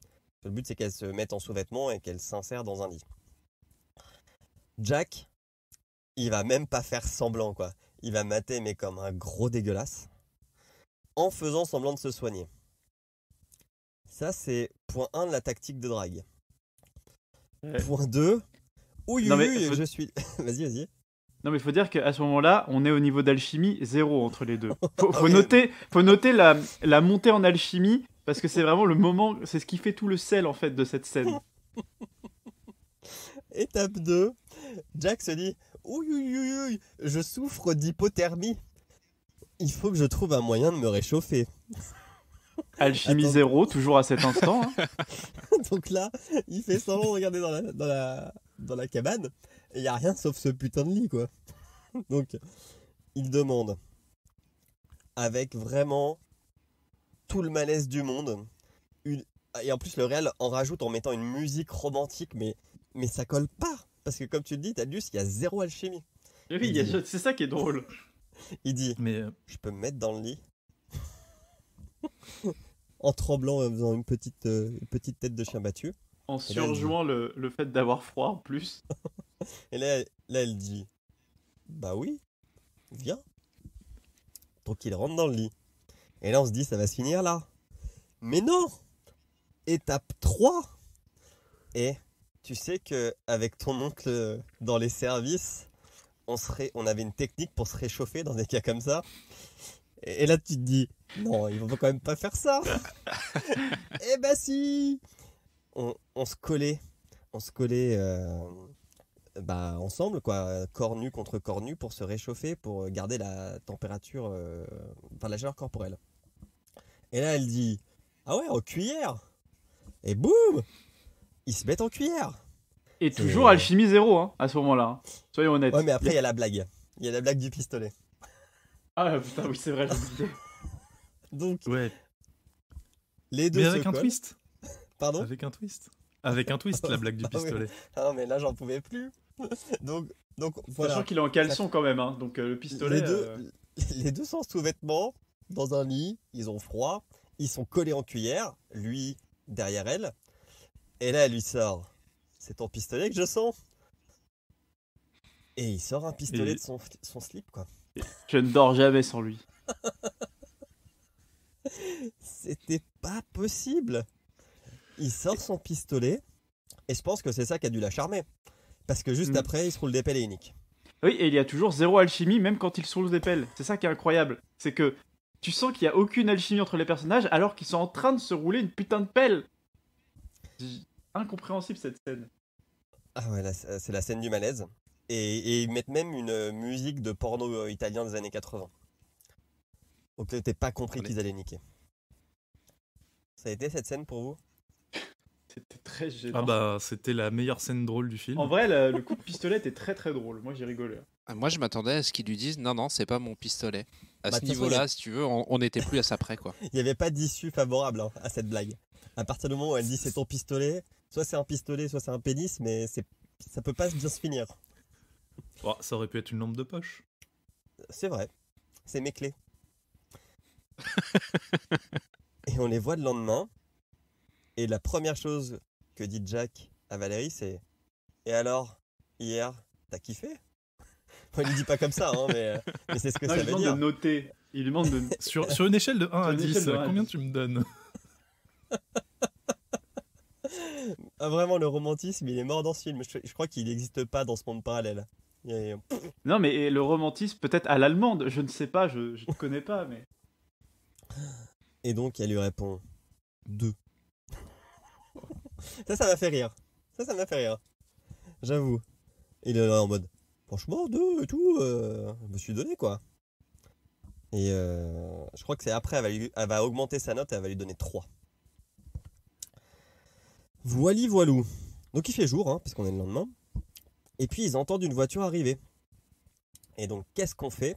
Le but, c'est qu'elle se mette en sous vêtement et qu'elle s'insère dans un lit. Jack, il va même pas faire semblant, quoi. Il va mater, mais comme un gros dégueulasse, en faisant semblant de se soigner. Ça, c'est point 1 de la tactique de drague. Point 2. Ouh, je suis. vas-y, vas-y. Non, mais il faut dire qu'à ce moment-là, on est au niveau d'alchimie zéro entre les deux. Faut, faut noter, faut noter la montée en alchimie parce que c'est vraiment le moment, c'est ce qui fait tout le sel en fait de cette scène. Étape 2, Jack se dit Ouh, je souffre d'hypothermie. Il faut que je trouve un moyen de me réchauffer. Alchimie zéro, toujours à cet instant. Hein. Donc là, il fait semblant de regarder dans la, cabane. Il n'y a rien sauf ce putain de lit, quoi. Donc, il demande, avec vraiment tout le malaise du monde. Et en plus, le réel en rajoute en mettant une musique romantique, mais, mais ça colle pas. Parce que comme tu le dis, Tadius, il y a zéro alchimie. oui, c'est ça qui est drôle. il dit, mais euh, je peux me mettre dans le lit. en tremblant, en faisant une petite, euh, petite tête de chien battu. En surjouant le, fait d'avoir froid en plus. et là, là, elle dit, bah oui, viens. Donc il rentre dans le lit. Et là, on se dit, ça va se finir là. Mais non Étape 3 Et tu sais que avec ton oncle dans les services, on, avait une technique pour se réchauffer dans des cas comme ça. Et, là, tu te dis, non, ils vont quand même pas faire ça Eh ben si on, se collait, on se collait euh, bah, ensemble, quoi, corps nu contre corps nu pour se réchauffer, pour garder la température, euh, enfin la chaleur corporelle. Et là, elle dit Ah ouais, en cuillère Et boum Ils se mettent en cuillère Et toujours alchimie zéro, hein, à ce moment-là. Hein. Soyons honnêtes. Ouais, mais après, il y a la blague. Il y a la blague du pistolet. Ah putain, oui, c'est vrai, Donc, ouais. les deux. Mais avec un twist Pardon Avec un twist. Avec un twist, la blague du ah pistolet. Ah, mais là, j'en pouvais plus. donc, donc, Sachant qu'il est en caleçon quand même, hein. donc euh, le pistolet. Les deux, euh, les deux sont sous-vêtements, dans un lit, ils ont froid, ils sont collés en cuillère, lui derrière elle. Et là, elle lui sort C'est ton pistolet que je sens Et il sort un pistolet de son, slip, quoi. Je ne dors jamais sans lui. C'était pas possible. Il sort son pistolet et je pense que c'est ça qui a dû la charmer. Parce que juste hmm. après, il se roule des pelles et unique. Oui, et il y a toujours zéro alchimie, même quand il se roule des pelles. C'est ça qui est incroyable. C'est que tu sens qu'il n'y a aucune alchimie entre les personnages alors qu'ils sont en train de se rouler une putain de pelle. Incompréhensible cette scène. Ah ouais, c'est la scène du malaise. Et, ils mettent même une musique de porno euh, italien des années 80. Donc t'es pas compris qu'ils allaient niquer. Ça a été cette scène pour vous C'était très gênant. Ah bah c'était la meilleure scène drôle du film. En vrai, le coup de pistolet était très très drôle. Moi j'ai rigolé. Ah, moi je m'attendais à ce qu'ils lui disent non non c'est pas mon pistolet à bah, ce niveau-là, si tu veux, on n'était plus à ça près. Quoi. Il n'y avait pas d'issue favorable hein, à cette blague. À partir du moment où elle dit c'est ton pistolet, soit c'est un pistolet, soit c'est un pénis, mais c'est... ça peut pas bien se finir. Oh, ça aurait pu être une lampe de poche. C'est vrai. C'est mes clés. et on les voit le lendemain. Et la première chose que dit Jack à Valérie, c'est Et alors, hier, t'as kiffé il ne dit pas comme ça, hein, euh, mais, c'est ce que ça veut dire. De noter. Il lui demande de... sur, sur, une échelle de 1 à 10, combien tu me donnes ah, Vraiment, le romantisme, il est mort dans ce film. Je, crois qu'il n'existe pas dans ce monde parallèle. Non, mais le romantisme, peut-être à l'allemande, je ne sais pas, je ne connais pas, mais. Et donc, elle lui répond 2. ça, ça m'a fait rire. Ça, ça m'a fait rire. J'avoue. Il est en mode franchement, deux et tout, euh, je me suis donné quoi. Et euh, je crois que c'est après, elle va, augmenter sa note et elle va lui donner 3. Voili voilou. Donc il fait jour, hein, puisqu'on est le lendemain. Et puis ils entendent une voiture arriver. Et donc qu'est-ce qu'on fait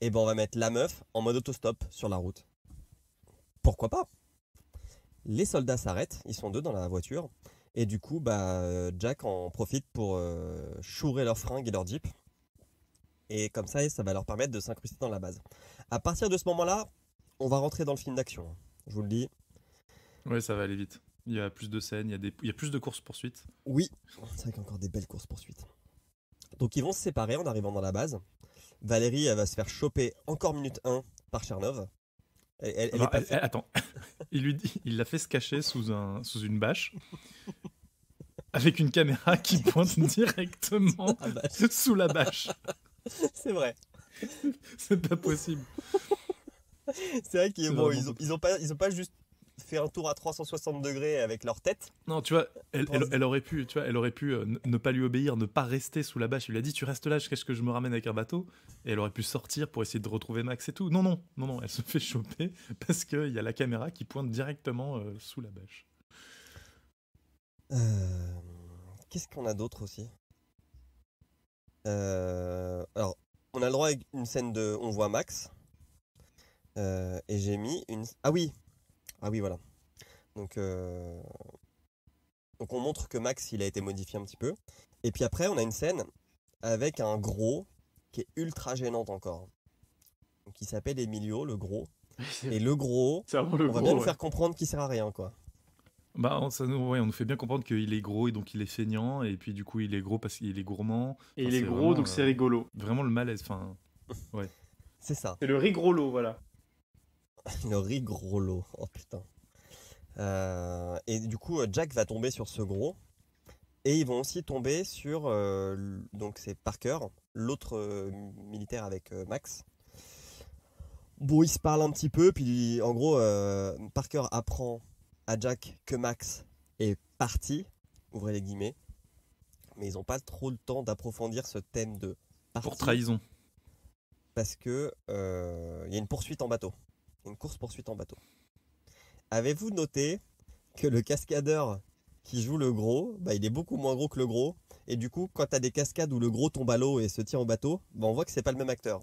Eh ben on va mettre la meuf en mode autostop sur la route. Pourquoi pas Les soldats s'arrêtent, ils sont deux dans la voiture. Et du coup, bah, Jack en profite pour euh, chourer leurs fringues et leur jeeps. Et comme ça, ça va leur permettre de s'incruster dans la base. À partir de ce moment-là, on va rentrer dans le film d'action. Je vous le dis. Oui, ça va aller vite. Il y a plus de scènes, il y a, des... plus de courses-poursuites. Oui, c'est vrai qu'il y a encore des belles courses-poursuites. Donc ils vont se séparer en arrivant dans la base. Valérie, elle va se faire choper encore minute 1 par Chernov attends, il lui dit, il l'a fait se cacher sous un, sous une bâche, avec une caméra qui pointe directement sous la bâche. C'est vrai. C'est pas possible. C'est vrai qu'ils bon, ont, ils ont, pas, ils ont pas juste fait un tour à 360 degrés avec leur tête. Non, tu vois, elle, aurait pu, tu vois, elle aurait pu euh, ne pas lui obéir, ne pas rester sous la bâche. Il lui a dit, tu restes là jusqu'à ce que je me ramène avec un bateau. Et elle aurait pu sortir pour essayer de retrouver Max et tout. Non, non, non, non, elle se fait choper parce qu'il y a la caméra qui pointe directement euh, sous la bâche. Euh, qu'est-ce qu'on a d'autre aussi Alors, on a le droit à une scène de, on voit Max. et j'ai mis une. Ah oui, ah oui, voilà. Donc, euh, Donc on montre que Max, il a été modifié un petit peu. Et puis après, on a une scène avec un gros qui est ultra gênante encore. Qui s'appelle Emilio, le gros. Et le gros, on va bien nous faire comprendre qu'il sert à rien, quoi. Bah, on, ça nous, on nous fait bien comprendre qu'il est gros et donc il est saignant et puis du coup il est gros parce qu'il est gourmand. Et il est, gros, donc c'est euh, rigolo. Vraiment le malaise, enfin. Ouais. c'est ça. C'est le rigolo, voilà. riz gros Oh putain. Euh, et du coup, Jack va tomber sur ce gros. Et ils vont aussi tomber sur. Euh, donc, c'est Parker, l'autre euh, militaire avec Max. Bon, ils se parlent un petit peu. Puis, en gros, Parker apprend à Jack que Max est parti. Ouvrez les guillemets. Mais ils n'ont pas trop le temps d'approfondir ce thème de Pour trahison. Parce que il y a une poursuite en bateau une course-poursuite en bateau. Avez-vous noté que le cascadeur qui joue le gros, bah, il est beaucoup moins gros que le gros. Et du coup, quand tu as des cascades où le gros tombe à l'eau et se tient au bateau, bah, on voit que c'est pas le même acteur.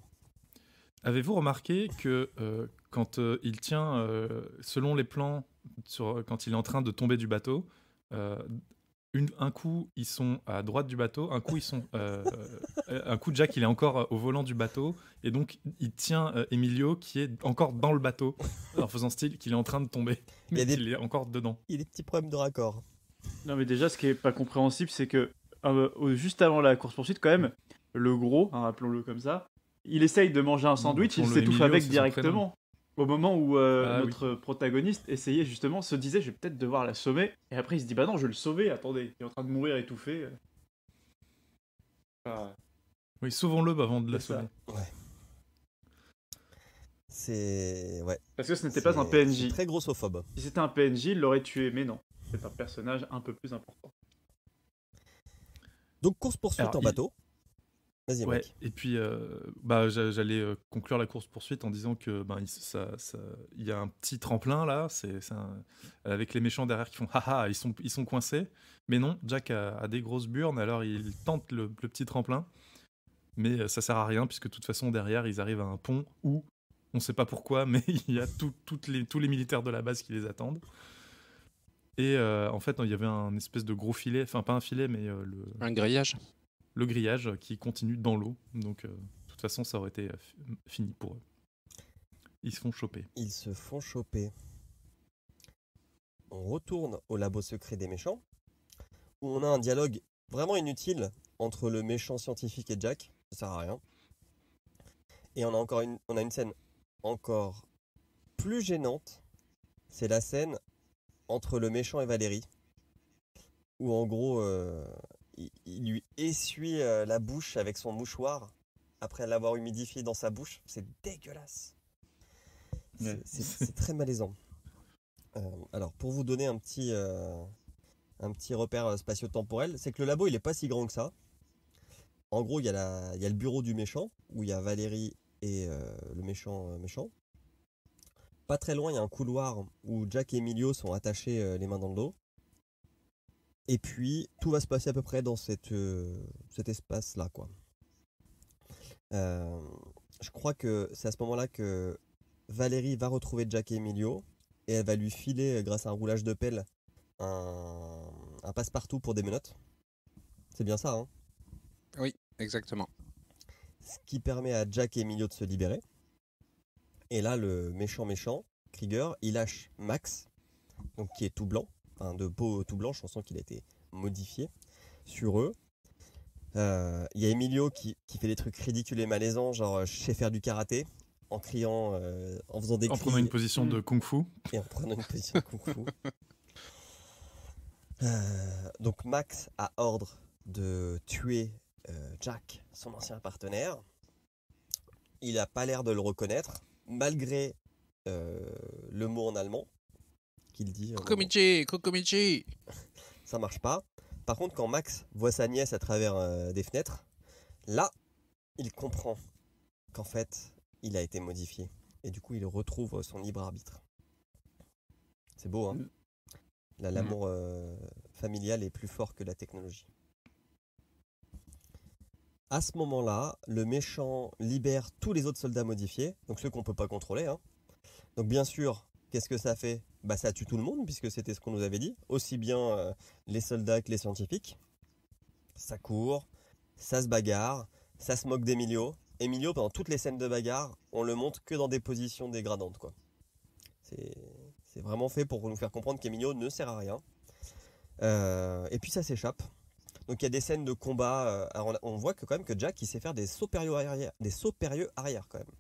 Avez-vous remarqué que euh, quand euh, il tient, euh, selon les plans, quand il est en train de tomber du bateau, un coup ils sont à droite du bateau, un coup ils sont, euh, euh, un coup Jack il est encore euh, au volant du bateau et donc il tient Emilio qui est encore dans le bateau en faisant style qu'il est en train de tomber, mais il, est encore dedans. Il y a des petits problèmes de raccord. Non mais déjà ce qui est pas compréhensible c'est que juste avant la course poursuite quand même le gros, rappelons-le hein, comme ça, il essaye de manger un sandwich, il s'étouffe avec directement au moment où euh, ah notre protagoniste essayait justement, se disait, je vais peut-être devoir la sommer, Et après, il se dit, bah non, je vais le sauver, attendez, il est en train de mourir étouffé. Euh. Ah. Oui, sauvons-le avant de la sauver. Ouais. C'est. Ouais. Parce que ce n'était pas un PNJ. Très grossophobe. Si c'était un PNJ, il l'aurait tué, mais non. C'est un personnage un peu plus important. Donc, course-poursuite en bateau ouais, Et puis, euh, bah, j'allais euh, conclure la course poursuite en disant que ben, il y a un petit tremplin là, c'est avec les méchants derrière qui font ah, ils sont, ils sont coincés. Mais non, Jack a, des grosses burnes, alors il tente le, petit tremplin, mais euh, ça sert à rien puisque de toute façon derrière ils arrivent à un pont où on ne sait pas pourquoi, mais il y a toutes les, tous les militaires de la base qui les attendent. Et en fait, il y avait un espèce de gros filet, enfin pas un filet, mais le... un grillage le grillage qui continue dans l'eau. Donc, euh, de toute façon, ça aurait été euh, fini pour eux. Ils se font choper. Ils se font choper. On retourne au labo secret des méchants, où on a un dialogue vraiment inutile entre le méchant scientifique et Jack. Ça sert à rien. Et on a encore une, on a une scène encore plus gênante. C'est la scène entre le méchant et Valérie, où en gros, euh, il, lui essuie euh, la bouche avec son mouchoir après l'avoir humidifié dans sa bouche. C'est dégueulasse. C'est très malaisant. Euh, alors, pour vous donner un petit, euh, un petit repère spatio-temporel, c'est que le labo, il n'est pas si grand que ça. En gros, il y, a il y, a le bureau du méchant, où il y a Valérie et le méchant méchant. Pas très loin, il y a un couloir où Jack et Emilio sont attachés les mains dans le dos. Et puis, tout va se passer à peu près dans euh, cet espace-là, quoi. Euh, je crois que c'est à ce moment-là que Valérie va retrouver Jack et Emilio, et elle va lui filer, euh, grâce à un roulage de pelle, un, passe-partout pour des menottes. C'est bien ça, hein Oui, exactement. Ce qui permet à Jack et Emilio de se libérer. Et là, le méchant méchant, Krieger, il lâche Max, donc qui est tout blanc, Hein, de peau euh, tout blanche, on sent qu'il a été modifié sur eux. Il euh, y a Emilio qui, fait des trucs ridicules et malaisants, genre euh, je sais faire du karaté, en criant, en faisant des En prenant une position de mm. kung-fu. Et en prenant une position de kung-fu. donc Max a ordre de tuer Jack, son ancien partenaire. Il n'a pas l'air de le reconnaître, malgré le mot en allemand qu'il dit. Kokomichi, euh, Kokomichi Ça marche pas. Par contre, quand Max voit sa nièce à travers euh, des fenêtres, là, il comprend qu'en fait, il a été modifié. Et du coup, il retrouve son libre arbitre. C'est beau, hein mm. L'amour mm. euh, familial est plus fort que la technologie. À ce moment-là, le méchant libère tous les autres soldats modifiés, donc ceux qu'on ne peut pas contrôler. Hein. Donc bien sûr, Qu'est-ce que ça fait bah, Ça tue tout le monde, puisque c'était ce qu'on nous avait dit, aussi bien euh, les soldats que les scientifiques. Ça court, ça se bagarre, ça se moque d'Emilio. Emilio, pendant toutes les scènes de bagarre, on le montre que dans des positions dégradantes. quoi. C'est vraiment fait pour nous faire comprendre qu'Emilio ne sert à rien. Euh, et puis ça s'échappe. Donc il y a des scènes de combat. Euh, on, voit que quand même que Jack il sait faire des sauts arrière, des sauts périlleux arrière quand même.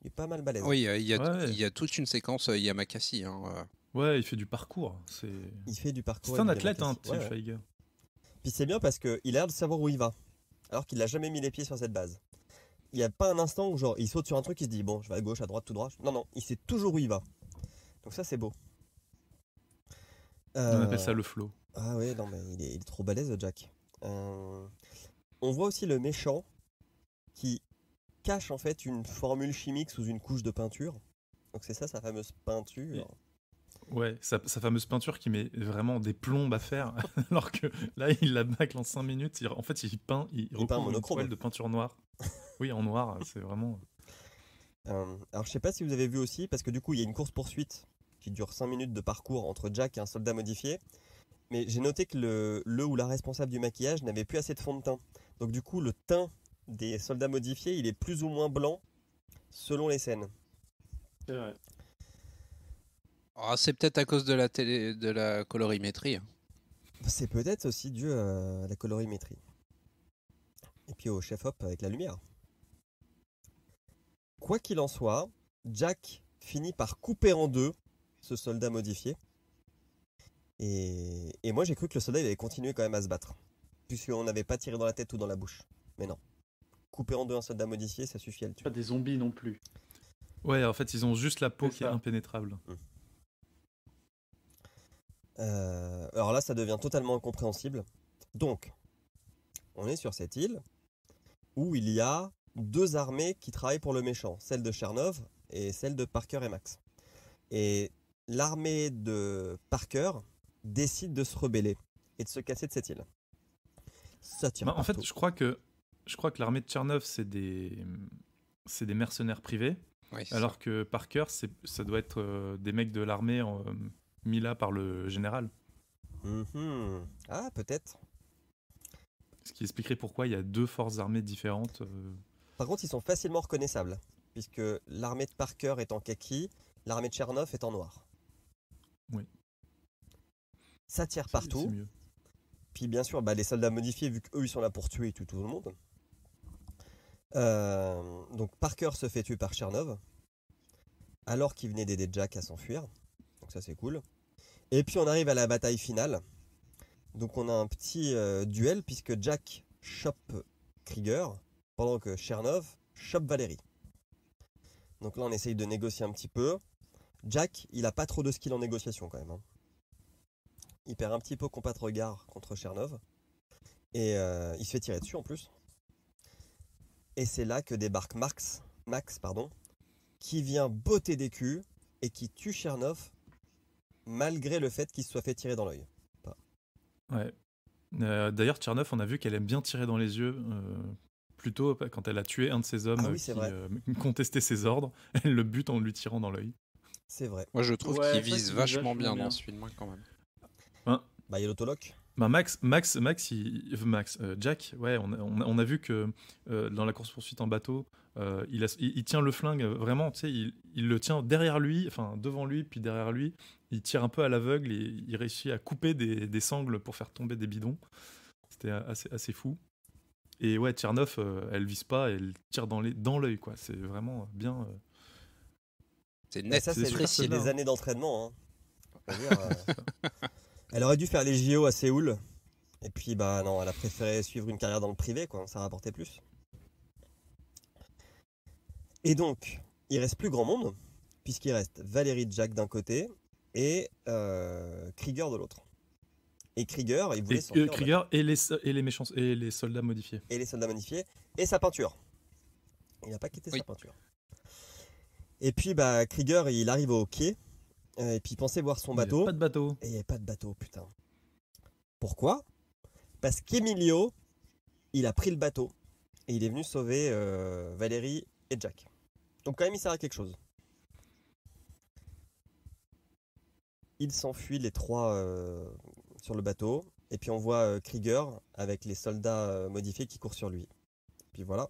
Il est pas mal balèze. Oui, euh, il y, a, il y a toute une séquence euh, Yamakasi. Hein, euh. Ouais, il fait du parcours. C'est... Il fait du parcours. C'est un athlète, hein, Tim Puis c'est bien parce qu'il a l'air de savoir où il va, alors qu'il n'a jamais mis les pieds sur cette base. Il n'y a pas un instant où genre, il saute sur un truc, il se dit bon, je vais à gauche, à droite, tout droit. Non, non, il sait toujours où il va. Donc ça, c'est beau. On appelle ça le flow. Ah ouais, non, mais il est, trop balèze, Jack. On voit aussi le méchant qui cache en fait une formule chimique sous une couche de peinture. Donc c'est ça sa fameuse peinture. Ouais, sa, fameuse peinture qui met vraiment des plombes à faire, alors que là il la bâcle en 5 minutes. en fait, il peint, il, il recouvre une toile de peinture noire. oui, en noir, c'est vraiment. Euh, alors je sais pas si vous avez vu aussi, parce que du coup il y a une course poursuite qui dure 5 minutes de parcours entre Jack et un soldat modifié. Mais j'ai noté que le, le ou la responsable du maquillage n'avait plus assez de fond de teint. Donc du coup le teint des soldats modifiés, il est plus ou moins blanc selon les scènes. C'est ah, peut-être à cause de la de la colorimétrie. C'est peut-être aussi dû à la colorimétrie. Et puis au chef-op avec la lumière. Quoi qu'il en soit, Jack finit par couper en deux ce soldat modifié. Et, et moi j'ai cru que le soldat il allait continuer quand même à se battre. Puisqu'on n'avait pas tiré dans la tête ou dans la bouche. Mais non couper en deux un soldat modifié, ça suffit à le tuer. Pas des zombies non plus. Ouais, en fait, ils ont juste la peau qui est impénétrable. Mmh. Euh, alors là, ça devient totalement incompréhensible. Donc, on est sur cette île où il y a deux armées qui travaillent pour le méchant, celle de Chernov et celle de Parker et Max. Et l'armée de Parker décide de se rebeller et de se casser de cette île. Ça tient. Bah, en fait, je crois que je crois que l'armée de Tchernov, c'est des, c'est des mercenaires privés. alors que Parker, c'est, ça doit être euh, des mecs de l'armée euh, mis là par le général. Mm-hmm. Ah, peut-être. Ce qui expliquerait pourquoi il y a deux forces armées différentes. Euh. Par contre, ils sont facilement reconnaissables, puisque l'armée de Parker est en kaki, l'armée de Tchernov est en noir. Oui. Ça tire partout. Puis bien sûr, bah, les soldats modifiés, vu qu'eux ils sont là pour tuer tout le monde, euh, donc Parker se fait tuer par Chernov, alors qu'il venait d'aider Jack à s'enfuir. Donc ça c'est cool. Et puis on arrive à la bataille finale. Donc on a un petit euh, duel puisque Jack chope Krieger pendant que Chernov chope Valérie. Donc là on essaye de négocier un petit peu. Jack, il a pas trop de skill en négociation quand même. Hein. Il perd un petit peu contre regard contre Chernov. Et euh, il se fait tirer dessus en plus. Et c'est là que débarque Marx, Max, pardon, qui vient botter des culs et qui tue Chernov malgré le fait qu'il soit fait tirer dans l'œil. Ouais. Euh, d'ailleurs, Chernov, on a vu qu'elle aime bien tirer dans les yeux. Euh, plutôt quand elle a tué un de ses hommes ah euh, contester qui contestait ses ordres, elle le bute en lui tirant dans l'œil. C'est vrai. Moi, je trouve qu'il vise vachement bien, dans ce film, hein, quand même. Hein bah, il y a l'autoloque ben, Max, Max, Max, Max euh, Jack, ouais, on, a vu que euh, dans la course-poursuite en bateau, euh, il, tient le flingue vraiment, tu sais, il, il, le tient derrière lui, enfin devant lui, puis derrière lui. Il tire un peu à l'aveugle et il réussit à couper des, sangles pour faire tomber des bidons. C'était assez, assez fou. Et ouais, Tchernoff, elle vise pas, elle tire dans l'œil, quoi. C'est vraiment bien. C'est ça, c'est des années d'entraînement. Hein. Elle aurait dû faire les JO à Séoul. Et puis, bah non, elle a préféré suivre une carrière dans le privé, quoi. Ça rapportait plus. Et donc, il reste plus grand monde, puisqu'il reste Valérie Jack d'un côté et euh, Krieger de l'autre. Et Krieger, il voulait et, euh, et les, méchants, et les soldats modifiés. Et les soldats modifiés. Et sa peinture. Il n'a pas quitté sa peinture. Et puis, bah, Krieger, il arrive au quai euh, et puis il voir son bateau. pas de bateau. Et il n'y avait pas de bateau, putain. Pourquoi Parce qu'Emilio, il a pris le bateau et il est venu sauver euh, Valérie et Jack. Donc quand même, il sert à quelque chose. Ils s'enfuient les trois euh, sur le bateau et puis on voit Krieger avec les soldats modifiés qui courent sur lui. puis voilà.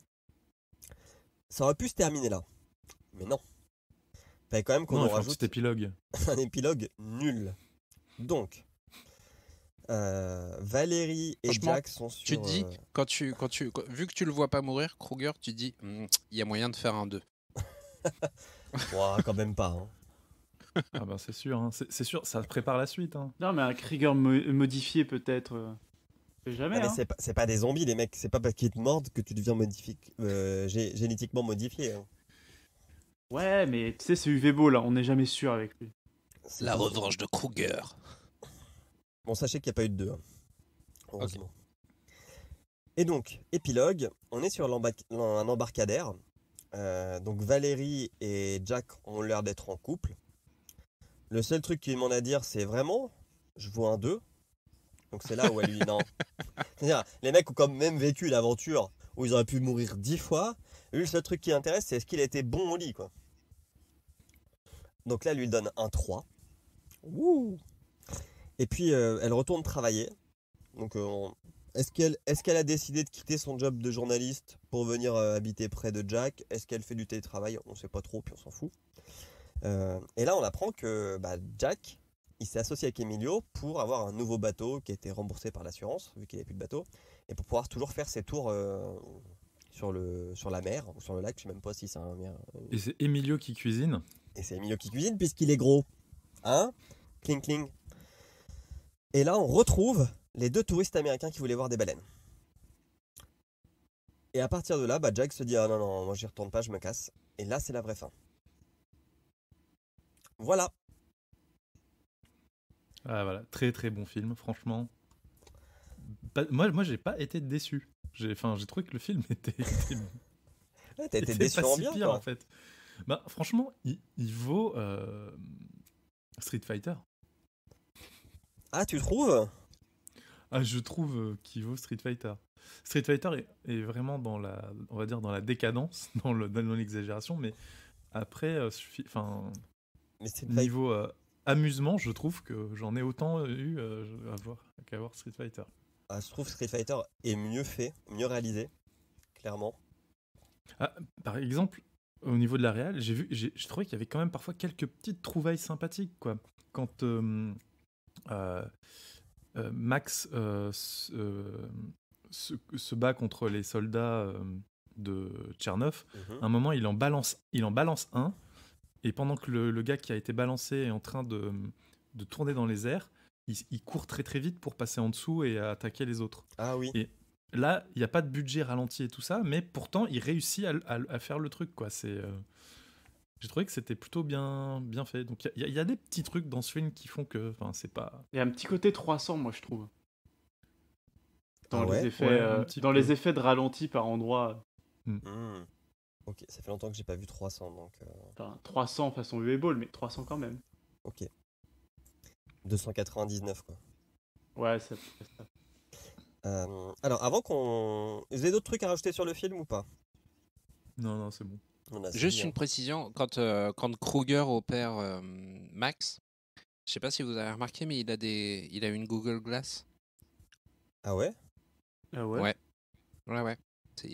Ça aurait pu se terminer là. Mais non. Fallait quand même qu'on rajoute. Un épilogue. un épilogue nul. Donc. Euh, Valérie et Jack sont sur. Tu dis, euh, quand tu, quand tu, vu que tu le vois pas mourir, Kruger, tu dis, hmm, il y a moyen de faire un 2. quand même pas. Hein. ah ben c'est sûr, hein. c'est sûr, ça prépare la suite. Hein. Non mais un Krieger modifié peut-être. Euh, jamais. Ah, c'est pas, des zombies les mecs, c'est pas parce qu'ils te mordent que tu deviens modifié, génétiquement modifié. Ouais, mais tu sais, c'est UVBO là, hein, on n'est jamais sûr avec lui. La revanche de Kruger. Bon, sachez qu'il n'y a pas eu de deux. Hein, heureusement. Et donc, épilogue, on est sur un embarcadère. Euh, donc Valérie et Jack ont l'air d'être en couple. Le seul truc qu'il m'en à dire, c'est vraiment, je vois un deux. Donc c'est là où elle lui dit non. cest à les mecs ont quand même vécu l'aventure où ils auraient pu mourir dix fois. Lui, le seul truc qui intéresse, c'est est-ce qu'il a été bon au lit, quoi. Donc là, elle lui donne un 3. Ouh. Et puis, euh, elle retourne travailler. Donc, euh, est-ce qu'elle est a décidé de quitter son job de journaliste pour venir euh, habiter près de Jack Est-ce qu'elle fait du télétravail On ne sait pas trop, puis on s'en fout. et là, on apprend que bah, Jack, il s'est associé avec Emilio pour avoir un nouveau bateau qui a été remboursé par l'assurance, vu qu'il n'y avait plus de bateau, et pour pouvoir toujours faire ses tours sur, le, sur la mer ou sur le lac, je sais même pas si c'est un mer. Et c'est Emilio qui cuisine et c'est Emilio qui cuisine puisqu'il est gros. Hein Cling cling. Et là, on retrouve les deux touristes américains qui voulaient voir des baleines. Et à partir de là, bah, Jack se dit Ah non, non, moi j'y retourne pas, je me casse. Et là, c'est la vraie fin. Voilà. Ah voilà, très très bon film, franchement. moi, moi j'ai pas été déçu. J'ai, enfin, j'ai trouvé que le film était. était, été déçu pas si en fait. Bah, franchement, il, vaut euh, Street Fighter. Ah, tu trouves Ah, je trouve euh, qu'il vaut Street Fighter. Street Fighter est, vraiment dans la, on va dire dans la décadence, dans l'exagération, mais après, euh, enfin, niveau amusement, je trouve que j'en ai autant eu à voir qu'à voir Street Fighter. Ah, je trouve Street Fighter est mieux fait, mieux réalisé, clairement. Ah, par exemple, au niveau de la réal, j'ai vu, j'ai trouvé qu'il y avait quand même parfois quelques petites trouvailles sympathiques, quoi. Quand euh, euh, euh, Max se, bat contre les soldats de Tchernov, mhm. à un moment il en balance, il en balance un, et pendant que le, gars qui a été balancé est en train de, tourner dans les airs, il, il, court très très vite pour passer en dessous et attaquer les autres. Ah oui. Là, il n'y a pas de budget ralenti et tout ça, mais pourtant, il réussit à, faire le truc, quoi. C'est. Euh, j'ai trouvé que c'était plutôt bien, bien fait. Donc il y, a des petits trucs dans ce film qui font que, enfin, c'est pas. Il y a un petit côté 300, moi je trouve. Dans ah les effets, euh, dans les effets de ralenti par endroit. Hmm. Hmm. Ok, ça fait longtemps que j'ai pas vu 300 donc. 300 euh. façon u mais 300 quand même. Ok. 299 quoi. Ouais, ça. ça. Euh, alors, avant qu'on. Vous avez d'autres trucs à rajouter sur le film ou pas Non, non, c'est bon. Juste une hein. précision quand, euh, quand Kruger opère euh, Max, je sais pas si vous avez remarqué, mais il a, des... il a une Google Glass. Ah ouais Ah ouais Ouais, ouais. ouais. C'est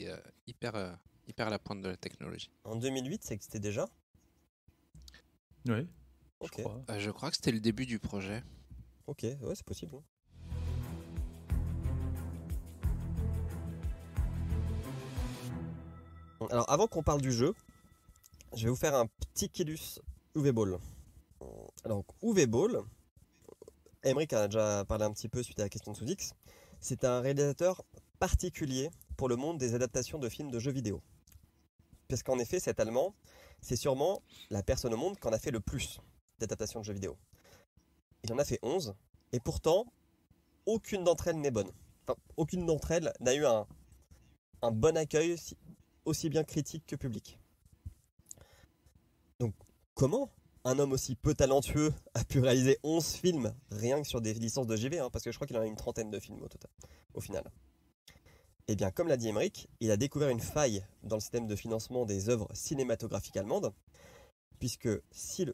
hyper, hyper à la pointe de la technologie. En 2008, que c'était déjà Ouais. Je, crois. je crois que c'était le début du projet. Ok, ouais, c'est possible. Hein. Alors avant qu'on parle du jeu, je vais vous faire un petit Killus UV Ball. Alors UV Ball, Emmerich en a déjà parlé un petit peu suite à la question de Soudix, c'est un réalisateur particulier pour le monde des adaptations de films de jeux vidéo. Parce qu'en effet, cet Allemand, c'est sûrement la personne au monde qui en a fait le plus d'adaptations de jeux vidéo. Il en a fait 11, et pourtant, aucune d'entre elles n'est bonne. Enfin, aucune d'entre elles n'a eu un, bon accueil, aussi bien critique que public. Donc comment un homme aussi peu talentueux a pu réaliser 11 films, rien que sur des licences de GV, hein, parce que je crois qu'il en a une trentaine de films au total, au final. Eh bien, comme l'a dit Emmerich, il a découvert une faille dans le système de financement des œuvres cinématographiques allemandes, puisque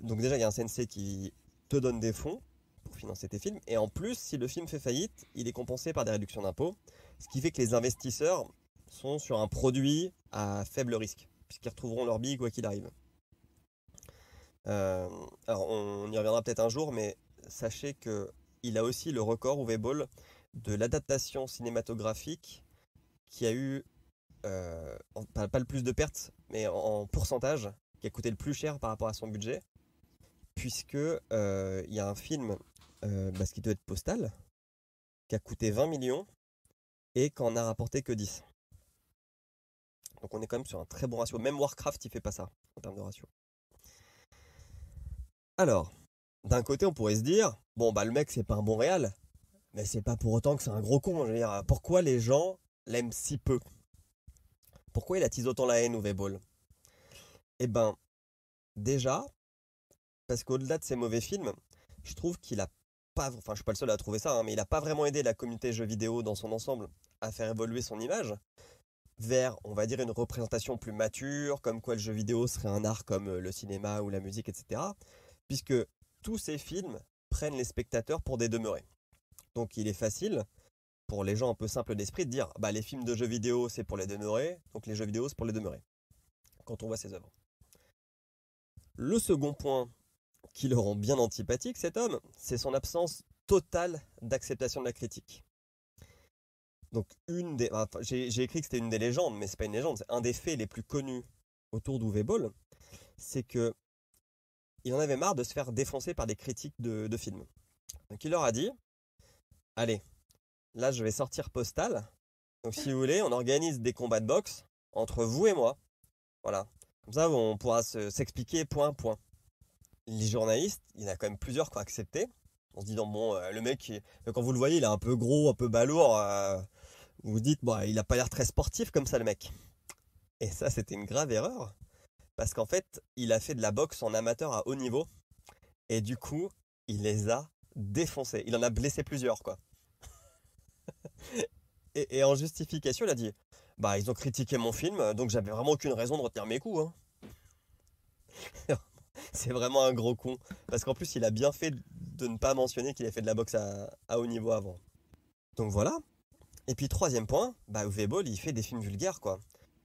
donc déjà il y a un CNC qui te donne des fonds pour financer tes films, et en plus, si le film fait faillite, il est compensé par des réductions d'impôts, ce qui fait que les investisseurs sont sur un produit à faible risque, puisqu'ils retrouveront leur bille quoi qu'il arrive. Euh, alors on, y reviendra peut-être un jour, mais sachez que il a aussi le record ou Ball de l'adaptation cinématographique qui a eu euh, pas, le plus de pertes, mais en, pourcentage, qui a coûté le plus cher par rapport à son budget, puisque euh, il y a un film, bah, ce qui doit être postal, qui a coûté 20 millions et qu'on a rapporté que 10. Donc on est quand même sur un très bon ratio. Même Warcraft, il fait pas ça en termes de ratio. Alors, d'un côté, on pourrait se dire, bon bah le mec c'est pas un bon réal, mais c'est pas pour autant que c'est un gros con. pourquoi les gens l'aiment si peu Pourquoi il attise autant la haine au V-Ball Eh ben, déjà, parce qu'au-delà de ses mauvais films, je trouve qu'il a pas, enfin je suis pas le seul à trouver ça, hein, mais il a pas vraiment aidé la communauté jeux vidéo dans son ensemble à faire évoluer son image vers, on va dire, une représentation plus mature, comme quoi le jeu vidéo serait un art comme euh, le cinéma ou la musique, etc. Puisque tous ces films prennent les spectateurs pour des demeurés. Donc il est facile, pour les gens un peu simples d'esprit, de dire, bah, les films de jeux vidéo, c'est pour les demeurés, donc les jeux vidéo, c'est pour les demeurés, quand on voit ces œuvres. Le second point qui le rend bien antipathique, cet homme, c'est son absence totale d'acceptation de la critique. Donc, une des. j'ai écrit que c'était une des légendes, mais c'est pas une légende, c'est un des faits les plus connus autour d'Uwe Boll, c'est que il en avait marre de se faire défoncer par des critiques de, films. Donc, il leur a dit Allez, là, je vais sortir Postal. Donc, si vous voulez, on organise des combats de boxe entre vous et moi. Voilà. Comme ça, on pourra s'expliquer point point. Les journalistes, il y en a quand même plusieurs qui ont accepté On se dit, « bon euh, le mec quand vous le voyez il est un peu gros un peu balourd euh, vous dites, il n'a pas l'air très sportif comme ça le mec. Et ça, c'était une grave erreur. Parce qu'en fait, il a fait de la boxe en amateur à haut niveau. Et du coup, il les a défoncés. Il en a blessé plusieurs, quoi. et, en justification, il a dit Bah, ils ont critiqué mon film, donc j'avais vraiment aucune raison de retenir mes coups. Hein. C'est vraiment un gros con. Parce qu'en plus, il a bien fait de ne pas mentionner qu'il a fait de la boxe à haut niveau avant. Donc voilà, et puis troisième point, bah Uwe il fait des films vulgaires quoi.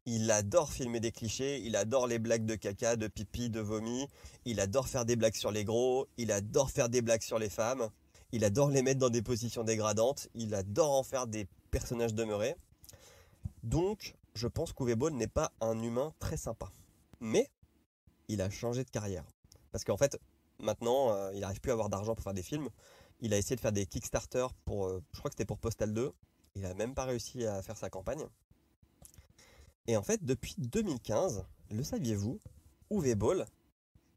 Il adore filmer des clichés, il adore les blagues de caca, de pipi, de vomi, il adore faire des blagues sur les gros, il adore faire des blagues sur les femmes, il adore les mettre dans des positions dégradantes, il adore en faire des personnages demeurés. Donc, je pense qu'Uwe n'est pas un humain très sympa. Mais, il a changé de carrière. Parce qu'en fait, maintenant, euh, il n'arrive plus à avoir d'argent pour faire des films. Il a essayé de faire des Kickstarter pour, euh, je crois que c'était pour Postal 2. Il n'a même pas réussi à faire sa campagne. Et en fait, depuis 2015, le saviez-vous, Uwe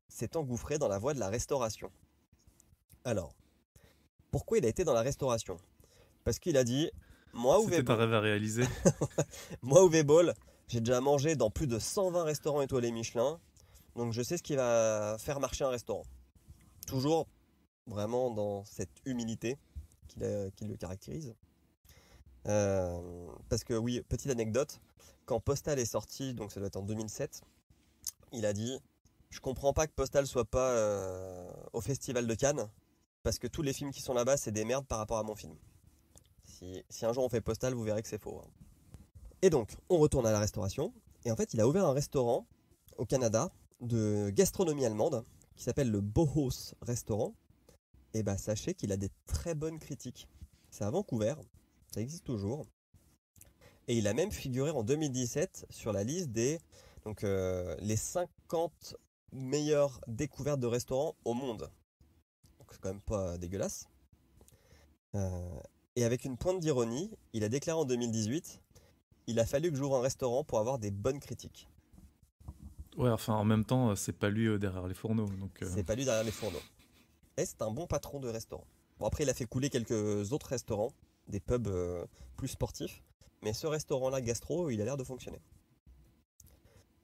s'est engouffré dans la voie de la restauration. Alors, pourquoi il a été dans la restauration Parce qu'il a dit Moi, Uwe Moi, j'ai déjà mangé dans plus de 120 restaurants étoilés Michelin, donc je sais ce qui va faire marcher un restaurant. Toujours vraiment dans cette humilité qui le caractérise. Euh, parce que oui, petite anecdote, quand Postal est sorti, donc ça doit être en 2007, il a dit Je comprends pas que Postal soit pas euh, au festival de Cannes, parce que tous les films qui sont là-bas, c'est des merdes par rapport à mon film. Si, un jour on fait Postal, vous verrez que c'est faux. Hein. Et donc, on retourne à la restauration, et en fait, il a ouvert un restaurant au Canada de gastronomie allemande qui s'appelle le Boho's Restaurant. Et bah, sachez qu'il a des très bonnes critiques. C'est à Vancouver, ça existe toujours. Et il a même figuré en 2017 sur la liste des donc, euh, les 50 meilleures découvertes de restaurants au monde. Donc c'est quand même pas dégueulasse. Euh, et avec une pointe d'ironie, il a déclaré en 2018 Il a fallu que j'ouvre un restaurant pour avoir des bonnes critiques. Ouais, enfin en même temps, c'est pas lui euh, derrière les fourneaux. Donc, C'est pas lui derrière les fourneaux. Et c'est un bon patron de restaurant. Bon, après, il a fait couler quelques autres restaurants des pubs euh, plus sportifs. Mais ce restaurant-là gastro, il a l'air de fonctionner.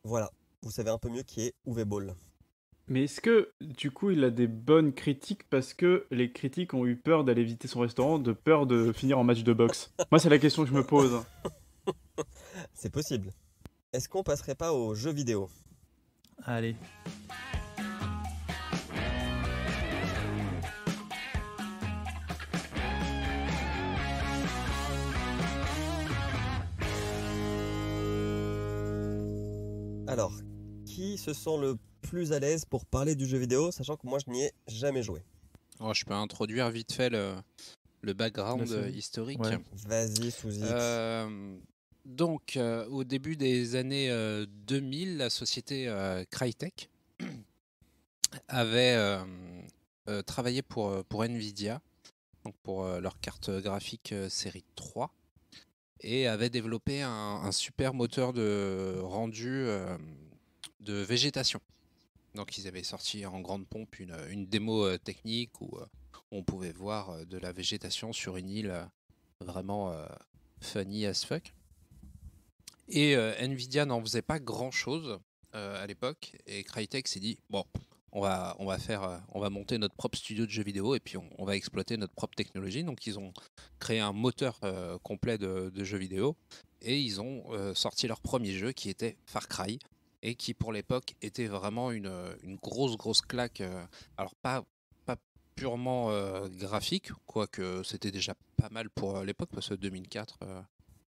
Voilà, vous savez un peu mieux qui est Uwe Mais est-ce que du coup il a des bonnes critiques parce que les critiques ont eu peur d'aller visiter son restaurant, de peur de finir en match de boxe Moi c'est la question que je me pose. c'est possible. Est-ce qu'on passerait pas aux jeux vidéo Allez. Alors, qui se sent le plus à l'aise pour parler du jeu vidéo, sachant que moi je n'y ai jamais joué oh, Je peux introduire vite fait le, background euh, historique. Vas-y, euh, donc, euh, au début des années 2000, la société Crytek avait travaillé pour, Nvidia, donc pour leur carte graphique série 3 et avait développé un, super moteur de rendu euh, de végétation. Donc ils avaient sorti en grande pompe une, une démo euh, technique où euh, on pouvait voir de la végétation sur une île vraiment funny as fuck. Et Nvidia n'en faisait pas grand chose à l'époque et Crytek s'est dit bon on va, faire, euh, on va monter notre propre studio de jeux vidéo et puis on, va exploiter notre propre technologie. Donc ils ont créé un moteur euh, complet de, jeux vidéo et ils ont euh, sorti leur premier jeu qui était Far Cry et qui pour l'époque était vraiment une, grosse grosse claque. alors pas purement graphique, quoique c'était déjà pas mal pour l'époque parce que 2004.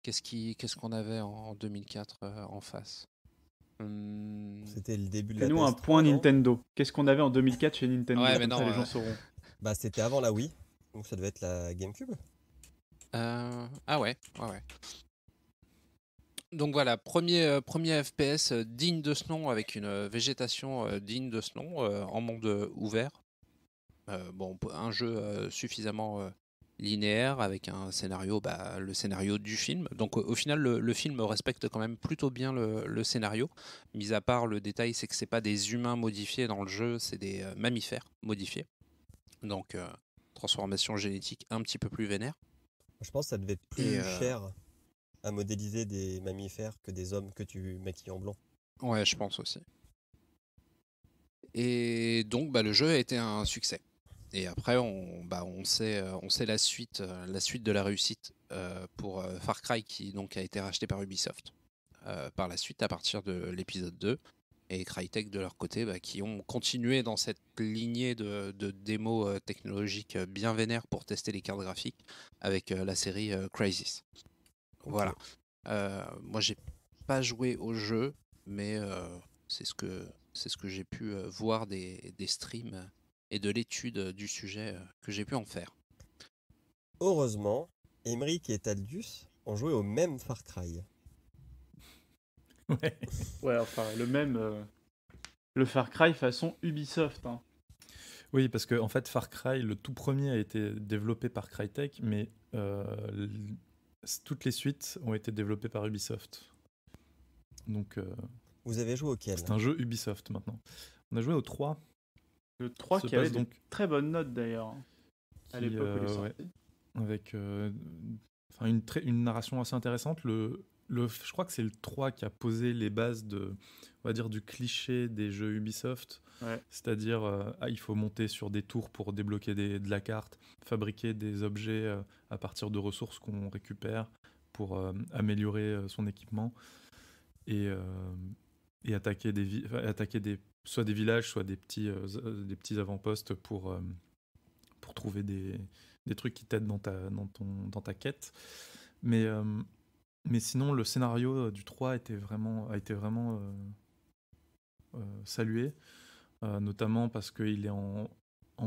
Qu'est-ce qu'on avait en 2004 en face c'était le début de la nous un point Nintendo. Qu'est-ce qu'on avait en 2004 chez Nintendo ouais, mais non, les euh, gens sauront. Bah, c'était avant la Wii, donc ça devait être la GameCube. Euh, ah ouais, ouais. Donc voilà, premier, euh, premier FPS digne de ce nom, avec une végétation digne de ce nom, en monde ouvert. bon, un jeu suffisamment linéaire avec un scénario, bah, le scénario du film. Donc au, final, le, film respecte quand même plutôt bien le, scénario. Mis à part le détail, c'est que c'est pas des humains modifiés dans le jeu, c'est des euh, mammifères modifiés. Donc euh, transformation génétique un petit peu plus vénère. Je pense que ça devait être plus euh, cher à modéliser des mammifères que des hommes que tu maquilles en blanc. Ouais, je pense aussi. Et donc, bah, le jeu a été un succès et après, on, bah, sait, euh, euh, la suite, de la réussite euh, pour Far Cry qui donc a été racheté par Ubisoft par la suite à partir de l'épisode 2 et Crytek de leur côté bah, qui ont continué dans cette lignée de, démos technologiques bien vénères pour tester les cartes graphiques avec la série Crisis. Voilà. Euh, moi, j'ai pas joué au jeu, mais c'est ce que j'ai pu voir des streams et de l'étude euh, du sujet euh, que j'ai pu en faire. Heureusement, Emmerich et Taldus ont joué au même Far Cry. Ouais, enfin, le même. Euh, le Far Cry façon Ubisoft. Hein. Oui, parce que en fait, Far Cry, le tout premier a été développé par Crytek, mais toutes les suites ont été développées par Ubisoft. Donc. Vous avez joué auquel C'est un jeu Ubisoft maintenant. On a joué aux 3. Le 3 qui avait donc très bonne note d'ailleurs l'époque avec une, une narration assez intéressante. Le, le, je crois que c'est le 3 qui a posé les bases de, on va dire, du cliché des jeux Ubisoft. C'est-à-dire, euh, ah, il faut monter sur des tours pour débloquer de la carte, fabriquer des objets euh, à partir de ressources qu'on récupère pour euh, améliorer son équipement et, et attaquer, des attaquer des soit des villages, soit des petits, euh, euh, des petits avant-postes pour, euh, pour trouver des, trucs qui t'aident dans ta, dans, ta quête. Mais, mais sinon, le scénario du 3 était vraiment, a été vraiment salué, notamment parce qu'il est en,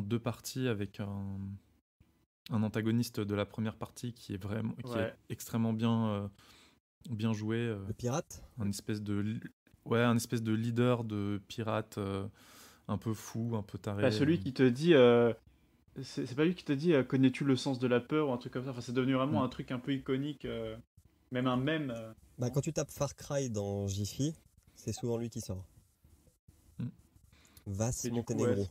deux parties avec un, antagoniste de la première partie qui est vraiment qui est extrêmement bien bien joué le pirate un espèce de Ouais, un espèce de leader de pirate euh, un peu fou, un peu taré. Bah, celui qui te dit. Euh, c'est pas lui qui te dit euh, connais-tu le sens de la peur ou un truc comme ça. Enfin, c'est devenu vraiment hmm. un truc un peu iconique, même un mème. Bah, quand tu tapes Far Cry dans Jiffy, c'est souvent lui qui sort. Mmh. Vas Montenegro.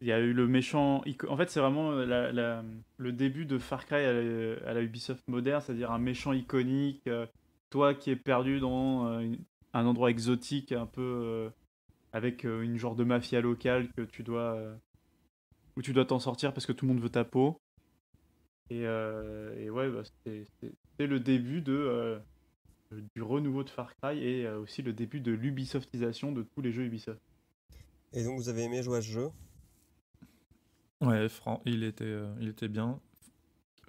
Il y a eu le méchant. En fait, c'est vraiment la, le début de Far Cry à la Ubisoft moderne, c'est-à-dire un méchant iconique toi qui es perdu dans euh, un endroit exotique, un peu euh, avec euh, une genre de mafia locale que tu dois où tu dois t'en sortir parce que tout le monde veut ta peau. Et, ouais, bah, c'est le début de du renouveau de Far Cry et aussi le début de l'Ubisoftisation de tous les jeux Ubisoft. Et donc vous avez aimé jouer à ce jeu Ouais, il était, il était bien.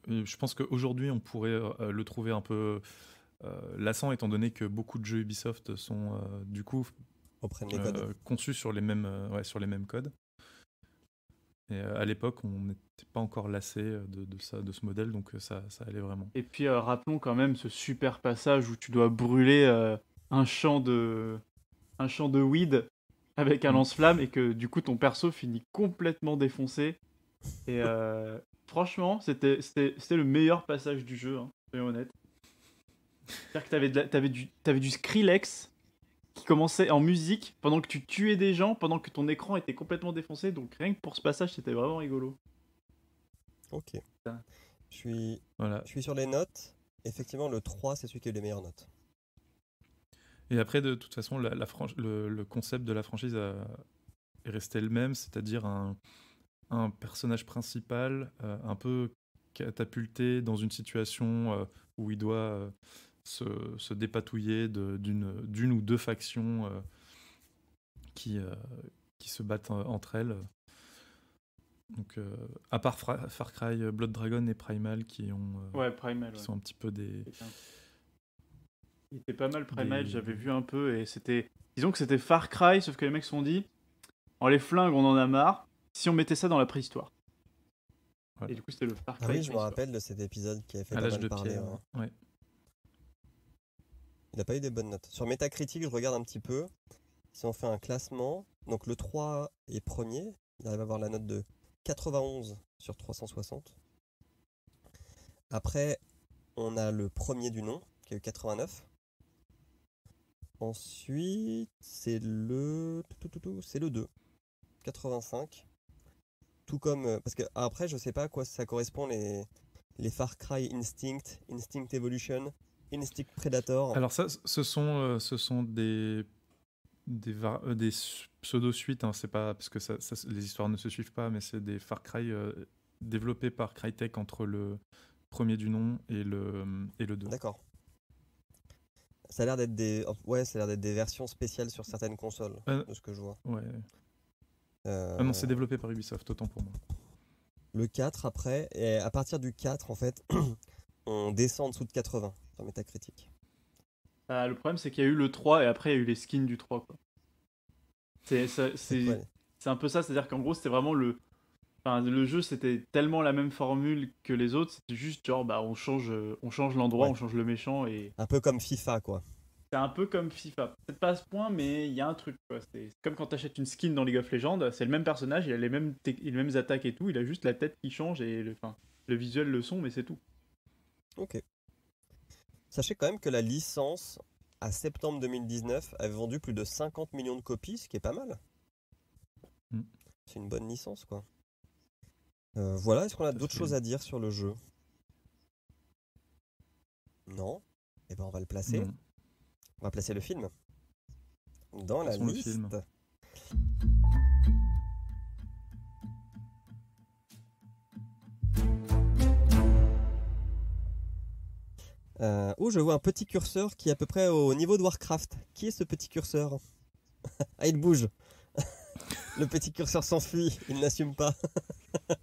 Je pense qu'aujourd'hui on pourrait le trouver un peu euh, lassant étant donné que beaucoup de jeux Ubisoft sont euh, du coup euh, conçus sur les mêmes, sur les mêmes codes. Et à l'époque, on n'était pas encore lassé de, de, de ce modèle, donc ça, ça allait vraiment. Et puis rappelons quand même ce super passage où tu dois brûler un champ de un champ de weed avec un lance-flamme et que du coup ton perso finit complètement défoncé. Et franchement, c'était le meilleur passage du jeu, hein, soyons honnêtes. C'est-à-dire que t'avais, avais du, t'avais du Skrillex qui commençait en musique pendant que tu tuais des gens, pendant que ton écran était complètement défoncé. Donc rien que pour ce passage, c'était vraiment rigolo. Ok. Je suis, voilà. je suis sur les notes. Effectivement, le 3, c'est celui qui a les meilleures notes. Et après, de toute façon, la, le, concept de la franchise euh, est resté le même, c'est-à-dire un, un personnage principal euh, un peu catapulté dans une situation euh, où il doit se, se dépatouiller d'une ou deux factions euh, qui, euh, qui se battent euh, entre elles. Donc, à part Far Cry, Blood Dragon et Primal qui ont. sont un petit peu des. Il était pas mal Primal, j'avais vu un peu et c'était. Disons que c'était Far Cry, sauf que les mecs se sont dit en les flingues, on en a marre, si on mettait ça dans la préhistoire. Et du coup, c'était le Far ah Cry. je me rappelle de cet épisode qui a fait à de parler. Hein. ouais. Il n'a pas eu des bonnes notes. Sur Metacritic, je regarde un petit peu. Si on fait un classement, donc le 3 est premier. Il arrive à avoir la note de 91 sur 360. Après, on a le premier du nom, qui est 89. Ensuite, c'est le c'est le 2, 85. Tout comme euh, parce que après, je sais pas à quoi ça correspond les les Far Cry Instinct, Instinct Evolution. Predator. Alors ça, ce sont, euh, ce sont des des, euh, pseudo-suites, hein, c'est pas parce que les histoires ne se suivent pas, mais c'est des Far Cry euh, développés par Crytek entre le premier du nom et le et le 2. D'accord. Ça a l'air d'être des oh, ouais, l'air d'être des versions spéciales sur certaines consoles, de ce que je vois. Ouais. Ah non, c'est développé par Ubisoft, autant pour moi. Le 4 après, et à partir du 4 en fait, on descend en dessous de 80 dans bah, le problème, c'est qu'il y a eu le 3 et après, il y a eu les skins du 3. C'est un peu ça, c'est-à-dire qu'en gros, c'était vraiment le. le jeu, c'était tellement la même formule que les autres, c'était juste genre, bah, on change, on change l'endroit, on change le méchant et. Un peu comme FIFA, quoi. C'est un peu comme FIFA. Peut-être pas ce point, mais il y a un truc, C'est comme quand t'achètes une skin dans League of Legends, c'est le même personnage, il a les mêmes, les mêmes attaques et tout, il a juste la tête qui change et le, enfin, le visuel, le son, mais c'est tout. Ok. Sachez quand même que la licence, à septembre 2019, avait vendu plus de 50 millions de copies, ce qui est pas mal. Mm. C'est une bonne licence, quoi. Euh, voilà, est-ce qu'on a d'autres choses à dire sur le jeu Non Eh ben, on va le placer. On va placer le film dans la liste. où euh, oh, je vois un petit curseur qui est à peu près au niveau de Warcraft. Qui est ce petit curseur Ah, il bouge. le petit curseur s'enfuit, il n'assume pas.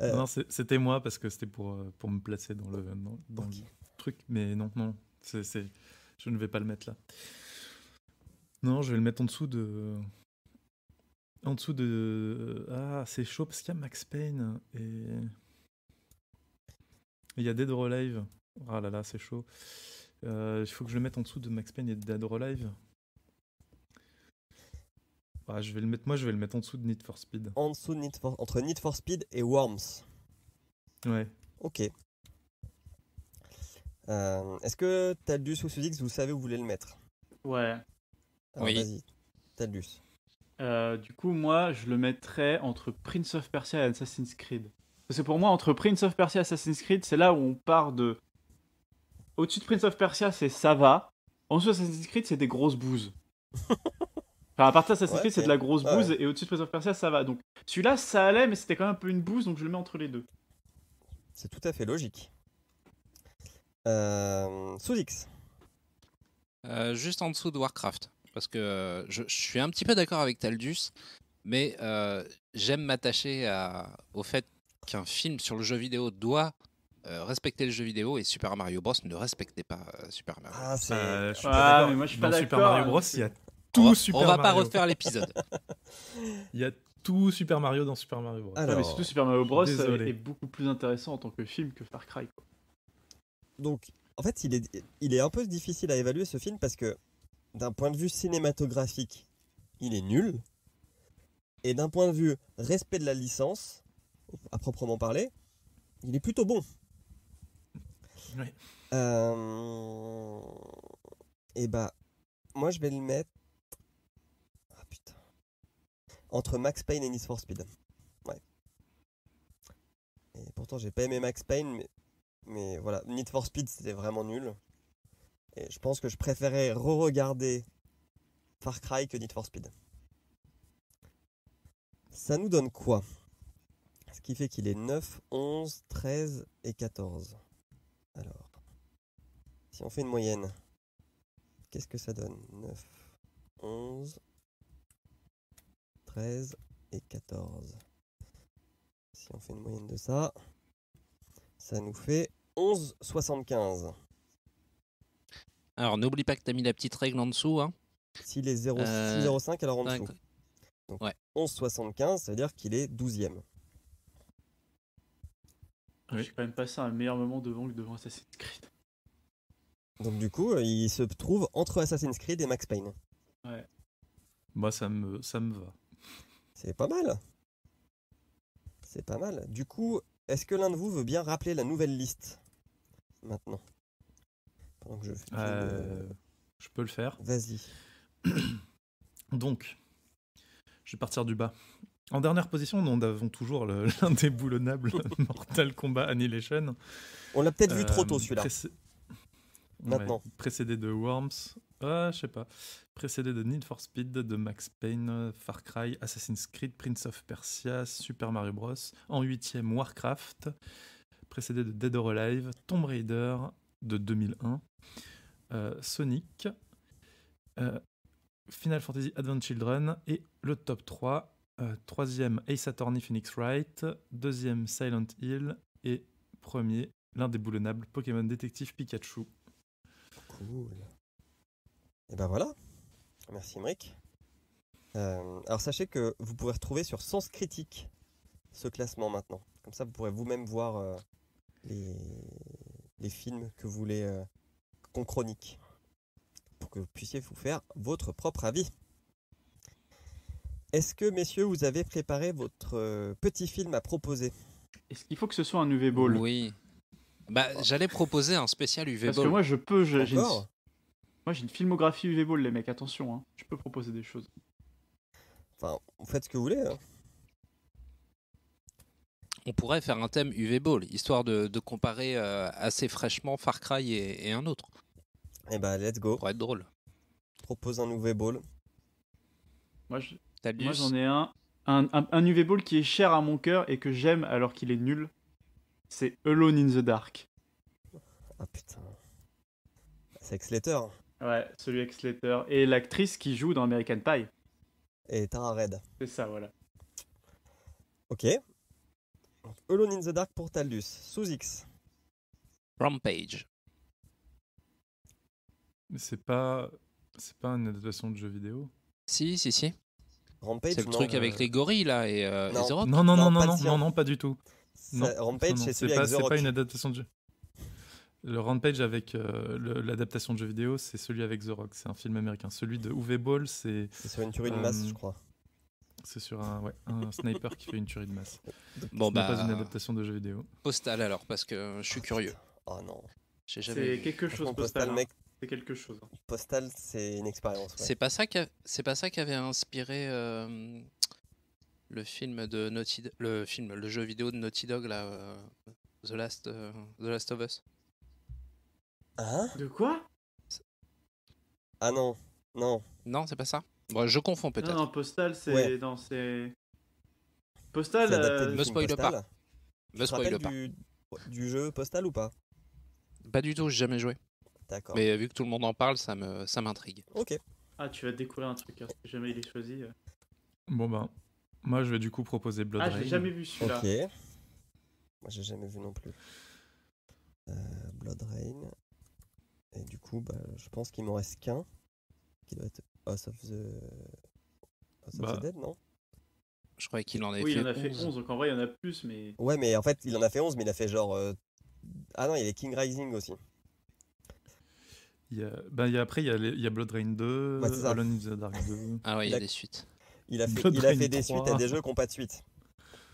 Euh, non, c'était moi parce que c'était pour, euh, pour me placer dans le, dans, truc. Mais non, non, c'est je ne vais pas le mettre là. Non, je vais le mettre en dessous de. En dessous de. Ah, c'est chaud parce qu'il y a Max Payne et. Il y a Dead or ah là là, c'est chaud. Euh, il faut que je le mette en dessous de Max Payne et de Dead or Alive. Ah, je vais le mettre, moi, je vais le mettre en dessous de Need for Speed. En dessous Need entre Need for Speed et Worms. Ouais. Ok. Euh, est-ce que Taldus ou Suzix, vous savez où vous voulez le mettre Ouais. Vas-y, Taldus. Euh, du coup, moi, je le mettrais entre Prince of Persia et Assassin's Creed. Parce que pour moi, entre Prince of Persia et Assassin's Creed, c'est là où on part de au-dessus de Prince of Persia, c'est ça va. En dessous Assassin's Creed, c'est des grosses bouses. Enfin, à partir Assassin's Creed, c'est de la grosse bouse, et au-dessus de Prince of Persia, ça va. Donc, celui-là, ça allait, mais c'était quand même un peu une bouse, donc je le mets entre les deux. C'est tout à fait logique. Euh, sous X. Euh, juste en dessous de Warcraft. Parce que euh, je, suis un petit peu d'accord avec Taldus, mais euh, j'aime m'attacher au fait qu'un film sur le jeu vidéo doit euh, respecter le jeu vidéo et Super Mario Bros ne respectait pas euh, Super Mario. Ah, c'est... Bah, ah, mais moi je suis pas Super Mario Bros, il y a tout Super Mario on va pas refaire l'épisode. il y a tout Super Mario dans Super Mario Bros. Ah, mais surtout euh, Super Mario Bros est beaucoup plus intéressant en tant que film que Far Cry. Donc, en fait, il est, il est un peu difficile à évaluer ce film parce que d'un point de vue cinématographique, il est nul. Et d'un point de vue respect de la licence, à proprement parler, il est plutôt bon. Et euh, eh bah, ben, moi je vais le mettre. Ah, entre Max Payne et Need for Speed. Ouais. Et pourtant j'ai pas aimé Max Payne, mais, mais voilà. Need for Speed c'était vraiment nul. Et je pense que je préférais re-regarder Far Cry que Need for Speed. Ça nous donne quoi Ce qui fait qu'il est 9, 11, 13 et 14. Alors, si on fait une moyenne, qu'est-ce que ça donne 9, 11, 13 et 14. Si on fait une moyenne de ça, ça nous fait 11,75. Alors n'oublie pas que tu as mis la petite règle en dessous. Hein. S'il est 0,5 alors en dessous. Donc 11,75, ça veut dire qu'il est 12e. Oui. J'ai quand même passé un meilleur moment devant que devant Assassin's Creed. Donc du coup, euh, il se trouve entre Assassin's Creed et Max Payne. Ouais. Moi, ça me, ça me va. C'est pas mal. C'est pas mal. Du coup, est-ce que l'un de vous veut bien rappeler la nouvelle liste maintenant Pendant que je euh, Je peux le faire. Vas-y. Donc, je vais partir du bas. En dernière position, nous avons toujours l'un boulonnables Mortal Kombat Annihilation. On l'a peut-être vu trop tôt euh, celui-là. Maintenant. précédé de Worms, ah, je sais pas. Précédé de Need for Speed, de Max Payne, Far Cry, Assassin's Creed, Prince of Persia, Super Mario Bros. En huitième, Warcraft. Précédé de Dead or Alive, Tomb Raider de 2001, euh, Sonic, euh, Final Fantasy Advent Children et le top 3, euh, troisième, Ace Attorney Phoenix Wright. Deuxième, Silent Hill. Et premier, l'un des boulonnables Pokémon Détective Pikachu. Cool. Et ben voilà. Merci Imric. Euh, alors sachez que vous pouvez retrouver sur Sens Critique ce classement maintenant. Comme ça, vous pourrez vous-même voir euh, les... les, films que vous voulez qu'on chronique. Pour que vous puissiez vous faire votre propre avis. Est-ce que, messieurs, vous avez préparé votre euh, petit film à proposer Est-ce qu'il faut que ce soit un UV Ball Oui. Bah, j'allais proposer un spécial UV Ball. Parce que moi, je peux. j'ai Moi, j'ai une filmographie UV Ball, les mecs, attention. Hein. Je peux proposer des choses. Enfin, vous faites ce que vous voulez. Hein. On pourrait faire un thème UV Ball, histoire de, de comparer euh, assez fraîchement Far Cry et, un autre. Eh bah, let's go. Pour être drôle. Propose un UV Ball. Moi, je... Moi j'en ai un. Un, un, UV Ball qui est cher à mon cœur et que j'aime alors qu'il est nul. C'est Alone in the Dark. Ah putain. C'est Ex-Letter. Ouais, celui Ex-Letter. Et l'actrice qui joue dans American Pie. Et Tara Red. C'est ça, voilà. Ok. Alone in the Dark pour Taldus. Sous X. Rampage. C'est pas. C'est pas une adaptation de jeu vidéo Si, si, si c'est le truc avec euh, les gorilles là et euh, non. non. non. non non non pas du tout. Non Rampage c'est celui pas, Rock C'est pas une adaptation de jeu. Le Rampage avec euh, l'adaptation de jeu vidéo, c'est celui avec The Rock, c'est un film américain. Celui de Uwe Ball, c'est C'est sur une tuerie de masse, euh, je crois. C'est sur un, sniper qui fait une tuerie de masse. Bon, pas bah, une adaptation de jeu vidéo. Postal alors, parce que je suis curieux. Oh non. C'est quelque chose postal, postal hein. mec c'est quelque chose. Hein. Postal, c'est une expérience. C'est pas ça qui, c'est pas ça qui avait inspiré euh, le film de Naughty, le film, le jeu vidéo de Naughty Dog là, euh, The Last, euh, The Last of Us. Hein de quoi Ah non, non. Non, c'est pas ça. Bon, je confonds peut-être. Non, Postal, c'est ouais. c'est Postal. Me spoil pas. Me spoil pas. du jeu Postal ou pas Pas du tout, j'ai jamais joué. Mais euh, vu que tout le monde en parle, ça me ça m'intrigue. Ok. Ah, tu vas découvrir un truc, hein, si jamais il est choisi. Euh. Bon ben, moi je vais du coup proposer Blood Ah, j'ai jamais vu celui-là. Ok. Moi, j'ai jamais vu non plus. Euh, Blood Rain. Et du coup, bah, je pense qu'il m'en reste qu'un. Qui doit être House of the. House of the bah. Dead, non Je croyais qu'il en avait Oui, il en a fait 11. donc en vrai, il y en a plus, mais. Ouais, mais en fait, il en a fait 11, mais il a fait genre. Ah non, il y avait King Rising aussi. Il y a... ben, après, il y a, Blood Rain 2, ouais, the Dark 2. Ah ouais, il y a, des suites. Il a fait, il a fait des suites à des jeux qui n'ont pas de suite.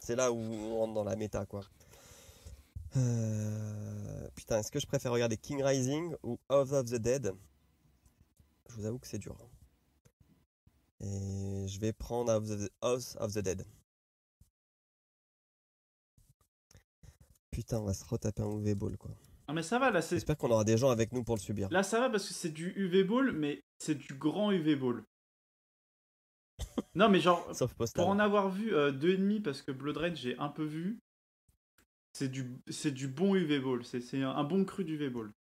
C'est là où on rentre dans la méta, quoi. Euh, putain, est-ce que je préfère regarder King Rising ou House of the Dead Je vous avoue que c'est dur. Et je vais prendre House of the Dead. Putain, on va se retaper un UV ball, quoi mais ça va là J'espère qu'on aura des gens avec nous pour le subir. Là ça va parce que c'est du UV ball mais c'est du grand UV ball. non mais genre pour en avoir vu euh, deux et demi parce que Blood j'ai un peu vu. C'est du c'est du bon UV ball c'est un, bon cru d'UV ball.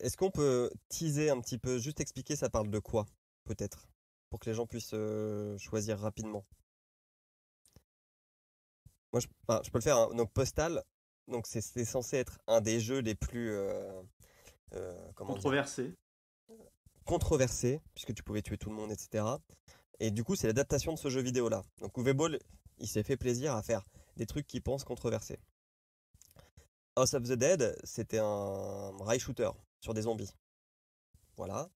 Est-ce qu'on peut teaser un petit peu juste expliquer ça parle de quoi peut-être pour que les gens puissent euh, choisir rapidement. Moi, je, peux le faire. Hein. Donc, Postal, donc c'était censé être un des jeux les plus euh, euh controversés. Controversé, puisque tu pouvais tuer tout le monde, etc. Et du coup, c'est l'adaptation de ce jeu vidéo là. Donc Ball, il s'est fait plaisir à faire des trucs qu'il pense controversés. House of the Dead, c'était un rail shooter sur des zombies. Voilà.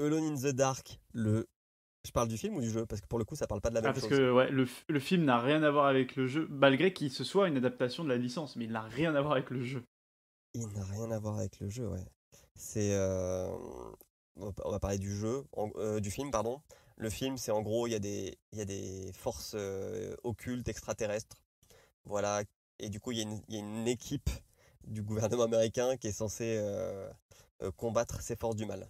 Alone in the Dark, le je parle du film ou du jeu Parce que pour le coup, ça parle pas de la ah, même ah, parce que le, film n'a rien à voir avec le jeu, malgré qu'il se soit une adaptation de la licence, mais il n'a rien à voir avec le jeu. Il n'a rien à voir avec le jeu, ouais. C'est. Euh, on va parler du jeu, euh, du film, pardon. Le film, c'est en gros, il y, a des, des forces euh, occultes, extraterrestres. Voilà. Et du coup, il y, y, a une équipe du gouvernement américain qui est censée combattre ces forces du mal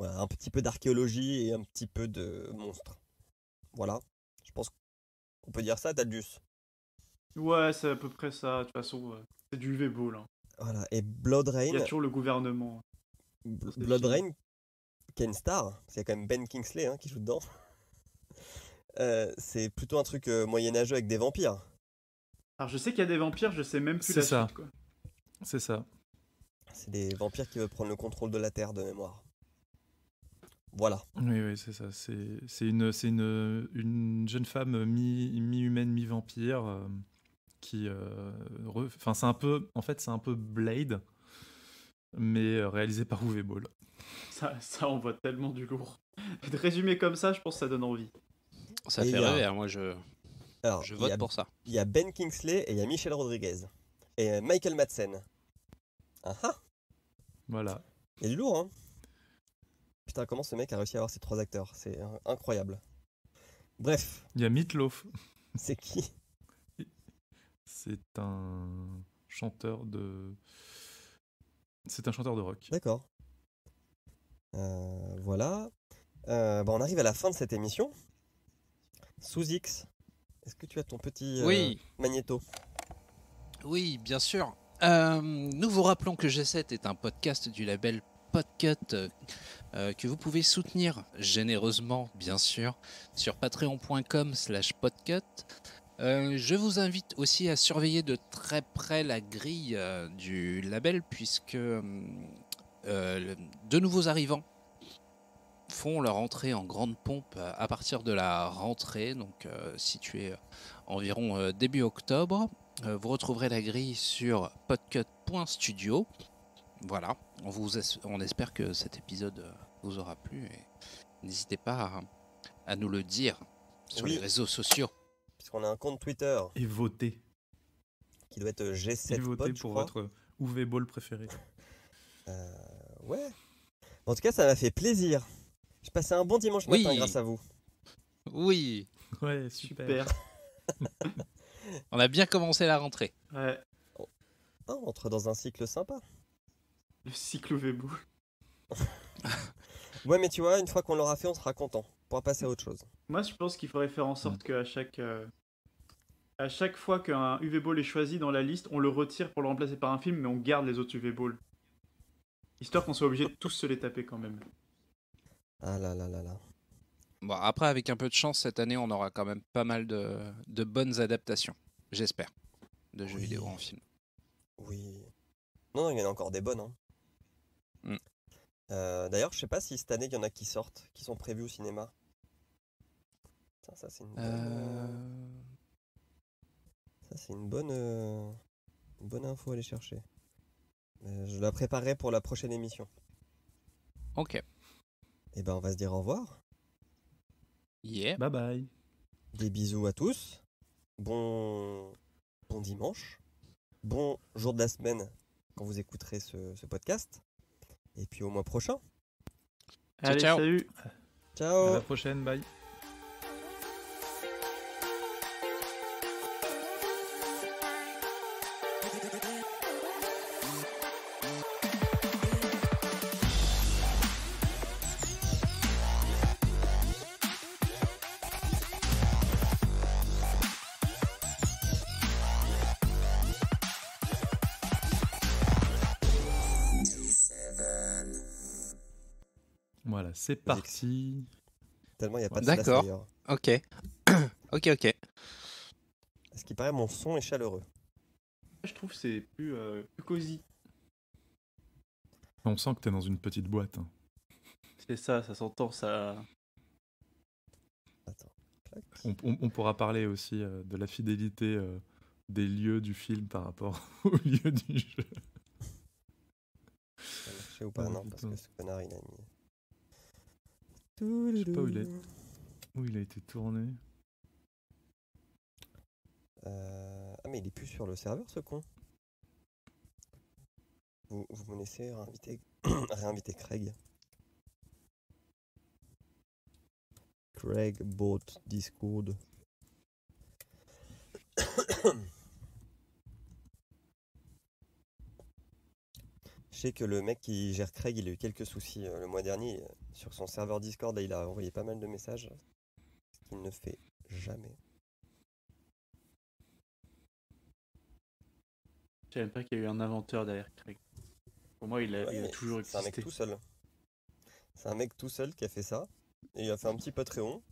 un petit peu d'archéologie et un petit peu de monstres. Voilà, je pense qu'on peut dire ça, Dadius. Ouais, c'est à peu près ça. De toute façon, c'est du v là. Voilà, et Blood Rain. Il y a toujours le gouvernement. Hein. Blood Rain, Ken Star, c'est quand même Ben Kingsley hein, qui joue dedans. Euh, c'est plutôt un truc euh, moyenâgeux avec des vampires. Alors je sais qu'il y a des vampires, je sais même plus la ça. suite quoi. C'est ça. C'est des vampires qui veulent prendre le contrôle de la Terre de mémoire. Voilà. Oui, oui, c'est ça. C'est une, une, une, jeune femme euh, mi-humaine, mi humaine mi vampire euh, qui. Euh, enfin, c'est un peu. En fait, c'est un peu Blade, mais réalisé par Uwe Ça, ça envoie tellement du lourd. Résumé comme ça, je pense que ça donne envie. Ça fait hein, moi je. Alors, je vote pour ça. Il y a Ben Kingsley et il y a Michel Rodriguez. Et Michael Madsen. Ah ah Voilà. Il est lourd, hein Putain, comment ce mec a réussi à avoir ces trois acteurs C'est hein, incroyable. Bref. Il y a Meatloaf. C'est qui C'est un chanteur de. C'est un chanteur de rock. D'accord. Euh, voilà. Euh, bah, on arrive à la fin de cette émission. Sous X, est-ce que tu as ton petit euh, magnéto Oui, bien sûr. nous vous rappelons que G7 est un podcast du label Podcut euh, euh, que vous pouvez soutenir généreusement, bien sûr, sur patreon.com slash podcut. Euh, je vous invite aussi à surveiller de très près la grille du label puisque de nouveaux arrivants font leur entrée en grande pompe à partir de la rentrée, donc située environ début octobre. vous retrouverez la grille sur podcut.studio. Voilà, on, vous on espère que cet épisode euh, vous aura plu. N'hésitez pas à, nous le dire sur les réseaux sociaux. Puisqu'on a un compte Twitter. Et votez. Qui doit être G7 votez pour votre UV préféré. Euh, ouais. En tout cas, ça m'a fait plaisir. J'ai passé un bon dimanche matin grâce à vous. Oui. Ouais, super. on a bien commencé la rentrée. Ouais. Oh, on entre dans un cycle sympa. Le uv vébo ouais, mais tu vois, une fois qu'on l'aura fait, on sera content. On pourra passer à autre chose. Moi, je pense qu'il faudrait faire en sorte mm. qu'à chaque. Euh, à chaque fois qu'un UV Ball est choisi dans la liste, on le retire pour le remplacer par un film, mais on garde les autres UV ball Histoire qu'on soit obligé de tous se les taper quand même. Ah là là là là. Bon, après, avec un peu de chance, cette année, on aura quand même pas mal de, bonnes adaptations, j'espère, de jeux vidéo en film. Oui. Non, non, il y en a encore des bonnes. Hein. Mm. Euh, d'ailleurs, je sais pas si cette année il y en a qui sortent, qui sont prévus au cinéma. ça c'est une, bonne... Euh. Euh, une bonne, info à aller chercher. je la préparerai pour la prochaine émission. Ok. et eh ben, on va se dire au revoir. Yeah. Bye bye. Des bisous à tous. Bon, bon dimanche. Bon jour de la semaine quand vous écouterez ce podcast. Et puis au mois prochain. Allez, ciao, ciao. salut. Ciao. À la prochaine, bye. C'est parti. Tellement il n'y a pas de D'accord. Ok. ok, ok. ce qui paraît, mon son est chaleureux. Je trouve c'est plus, euh, plus cosy. On sent que t'es dans une petite boîte. Hein. C'est ça, ça s'entend, ça. On, pourra parler aussi euh, de la fidélité euh, des lieux du film par rapport aux lieux du jeu. Ça ou pas Non, parce que ce connard il a mis. Je sais pas où il, est... où il a été tourné. Euh, ah mais il est plus sur le serveur ce con. Vous, vous me laissez réinviter, réinviter Craig. Craig bot Discord. Je sais que le mec qui gère Craig, il a eu quelques soucis euh, le mois dernier sur son serveur Discord et il a envoyé pas mal de messages, ce qu'il ne fait jamais. Je savais même pas qu'il y a eu un inventeur derrière Craig. Pour moi, il a, toujours existé. C'est un mec tout seul. C'est un mec tout seul qui a fait ça. Et il a fait un petit Patreon.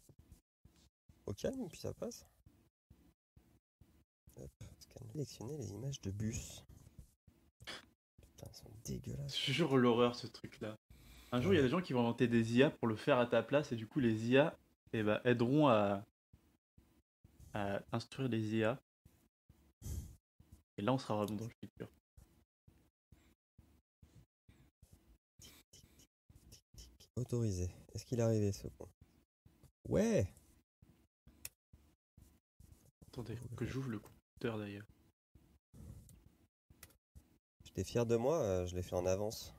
Au calme, puis ça passe. sélectionner les images de bus toujours jure l'horreur ce truc-là. Un jour, il y a des gens qui vont inventer des IA pour le faire à ta place, et du coup, les IA eh ben, aideront à... instruire les IA. Et là, on sera vraiment dans le futur. Autorisé. Est-ce qu'il est arrivé ce point Ouais Attendez, que j'ouvre le compteur d'ailleurs. T'es fier de moi, euh, je l'ai fait en avance.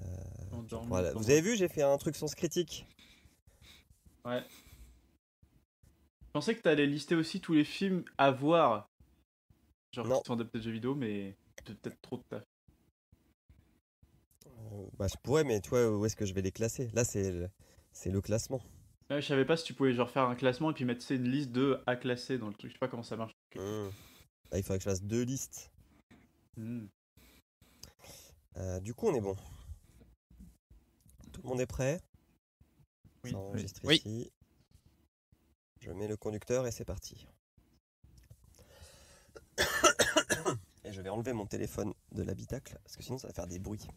Euh, Vous avez vu, j'ai fait un truc sans critique. Ouais. Je pensais que t'allais lister aussi tous les films à voir. Genre non. qui sont adaptés de jeux vidéo, mais peut-être trop de taf. Euh, bah, je pourrais, mais toi, où est-ce que je vais les classer Là, c'est le... le classement. je savais pas si tu pouvais genre faire un classement et puis mettre une liste de à classer dans le truc. Je sais pas comment ça marche. Hmm il faudrait que je fasse deux listes. Hmm. Euh, du coup, on est bon. Tout le monde est prêt Oui. Je mets le conducteur et c'est parti. et je vais enlever mon téléphone de l'habitacle parce que sinon ça va faire des bruits.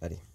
Allez.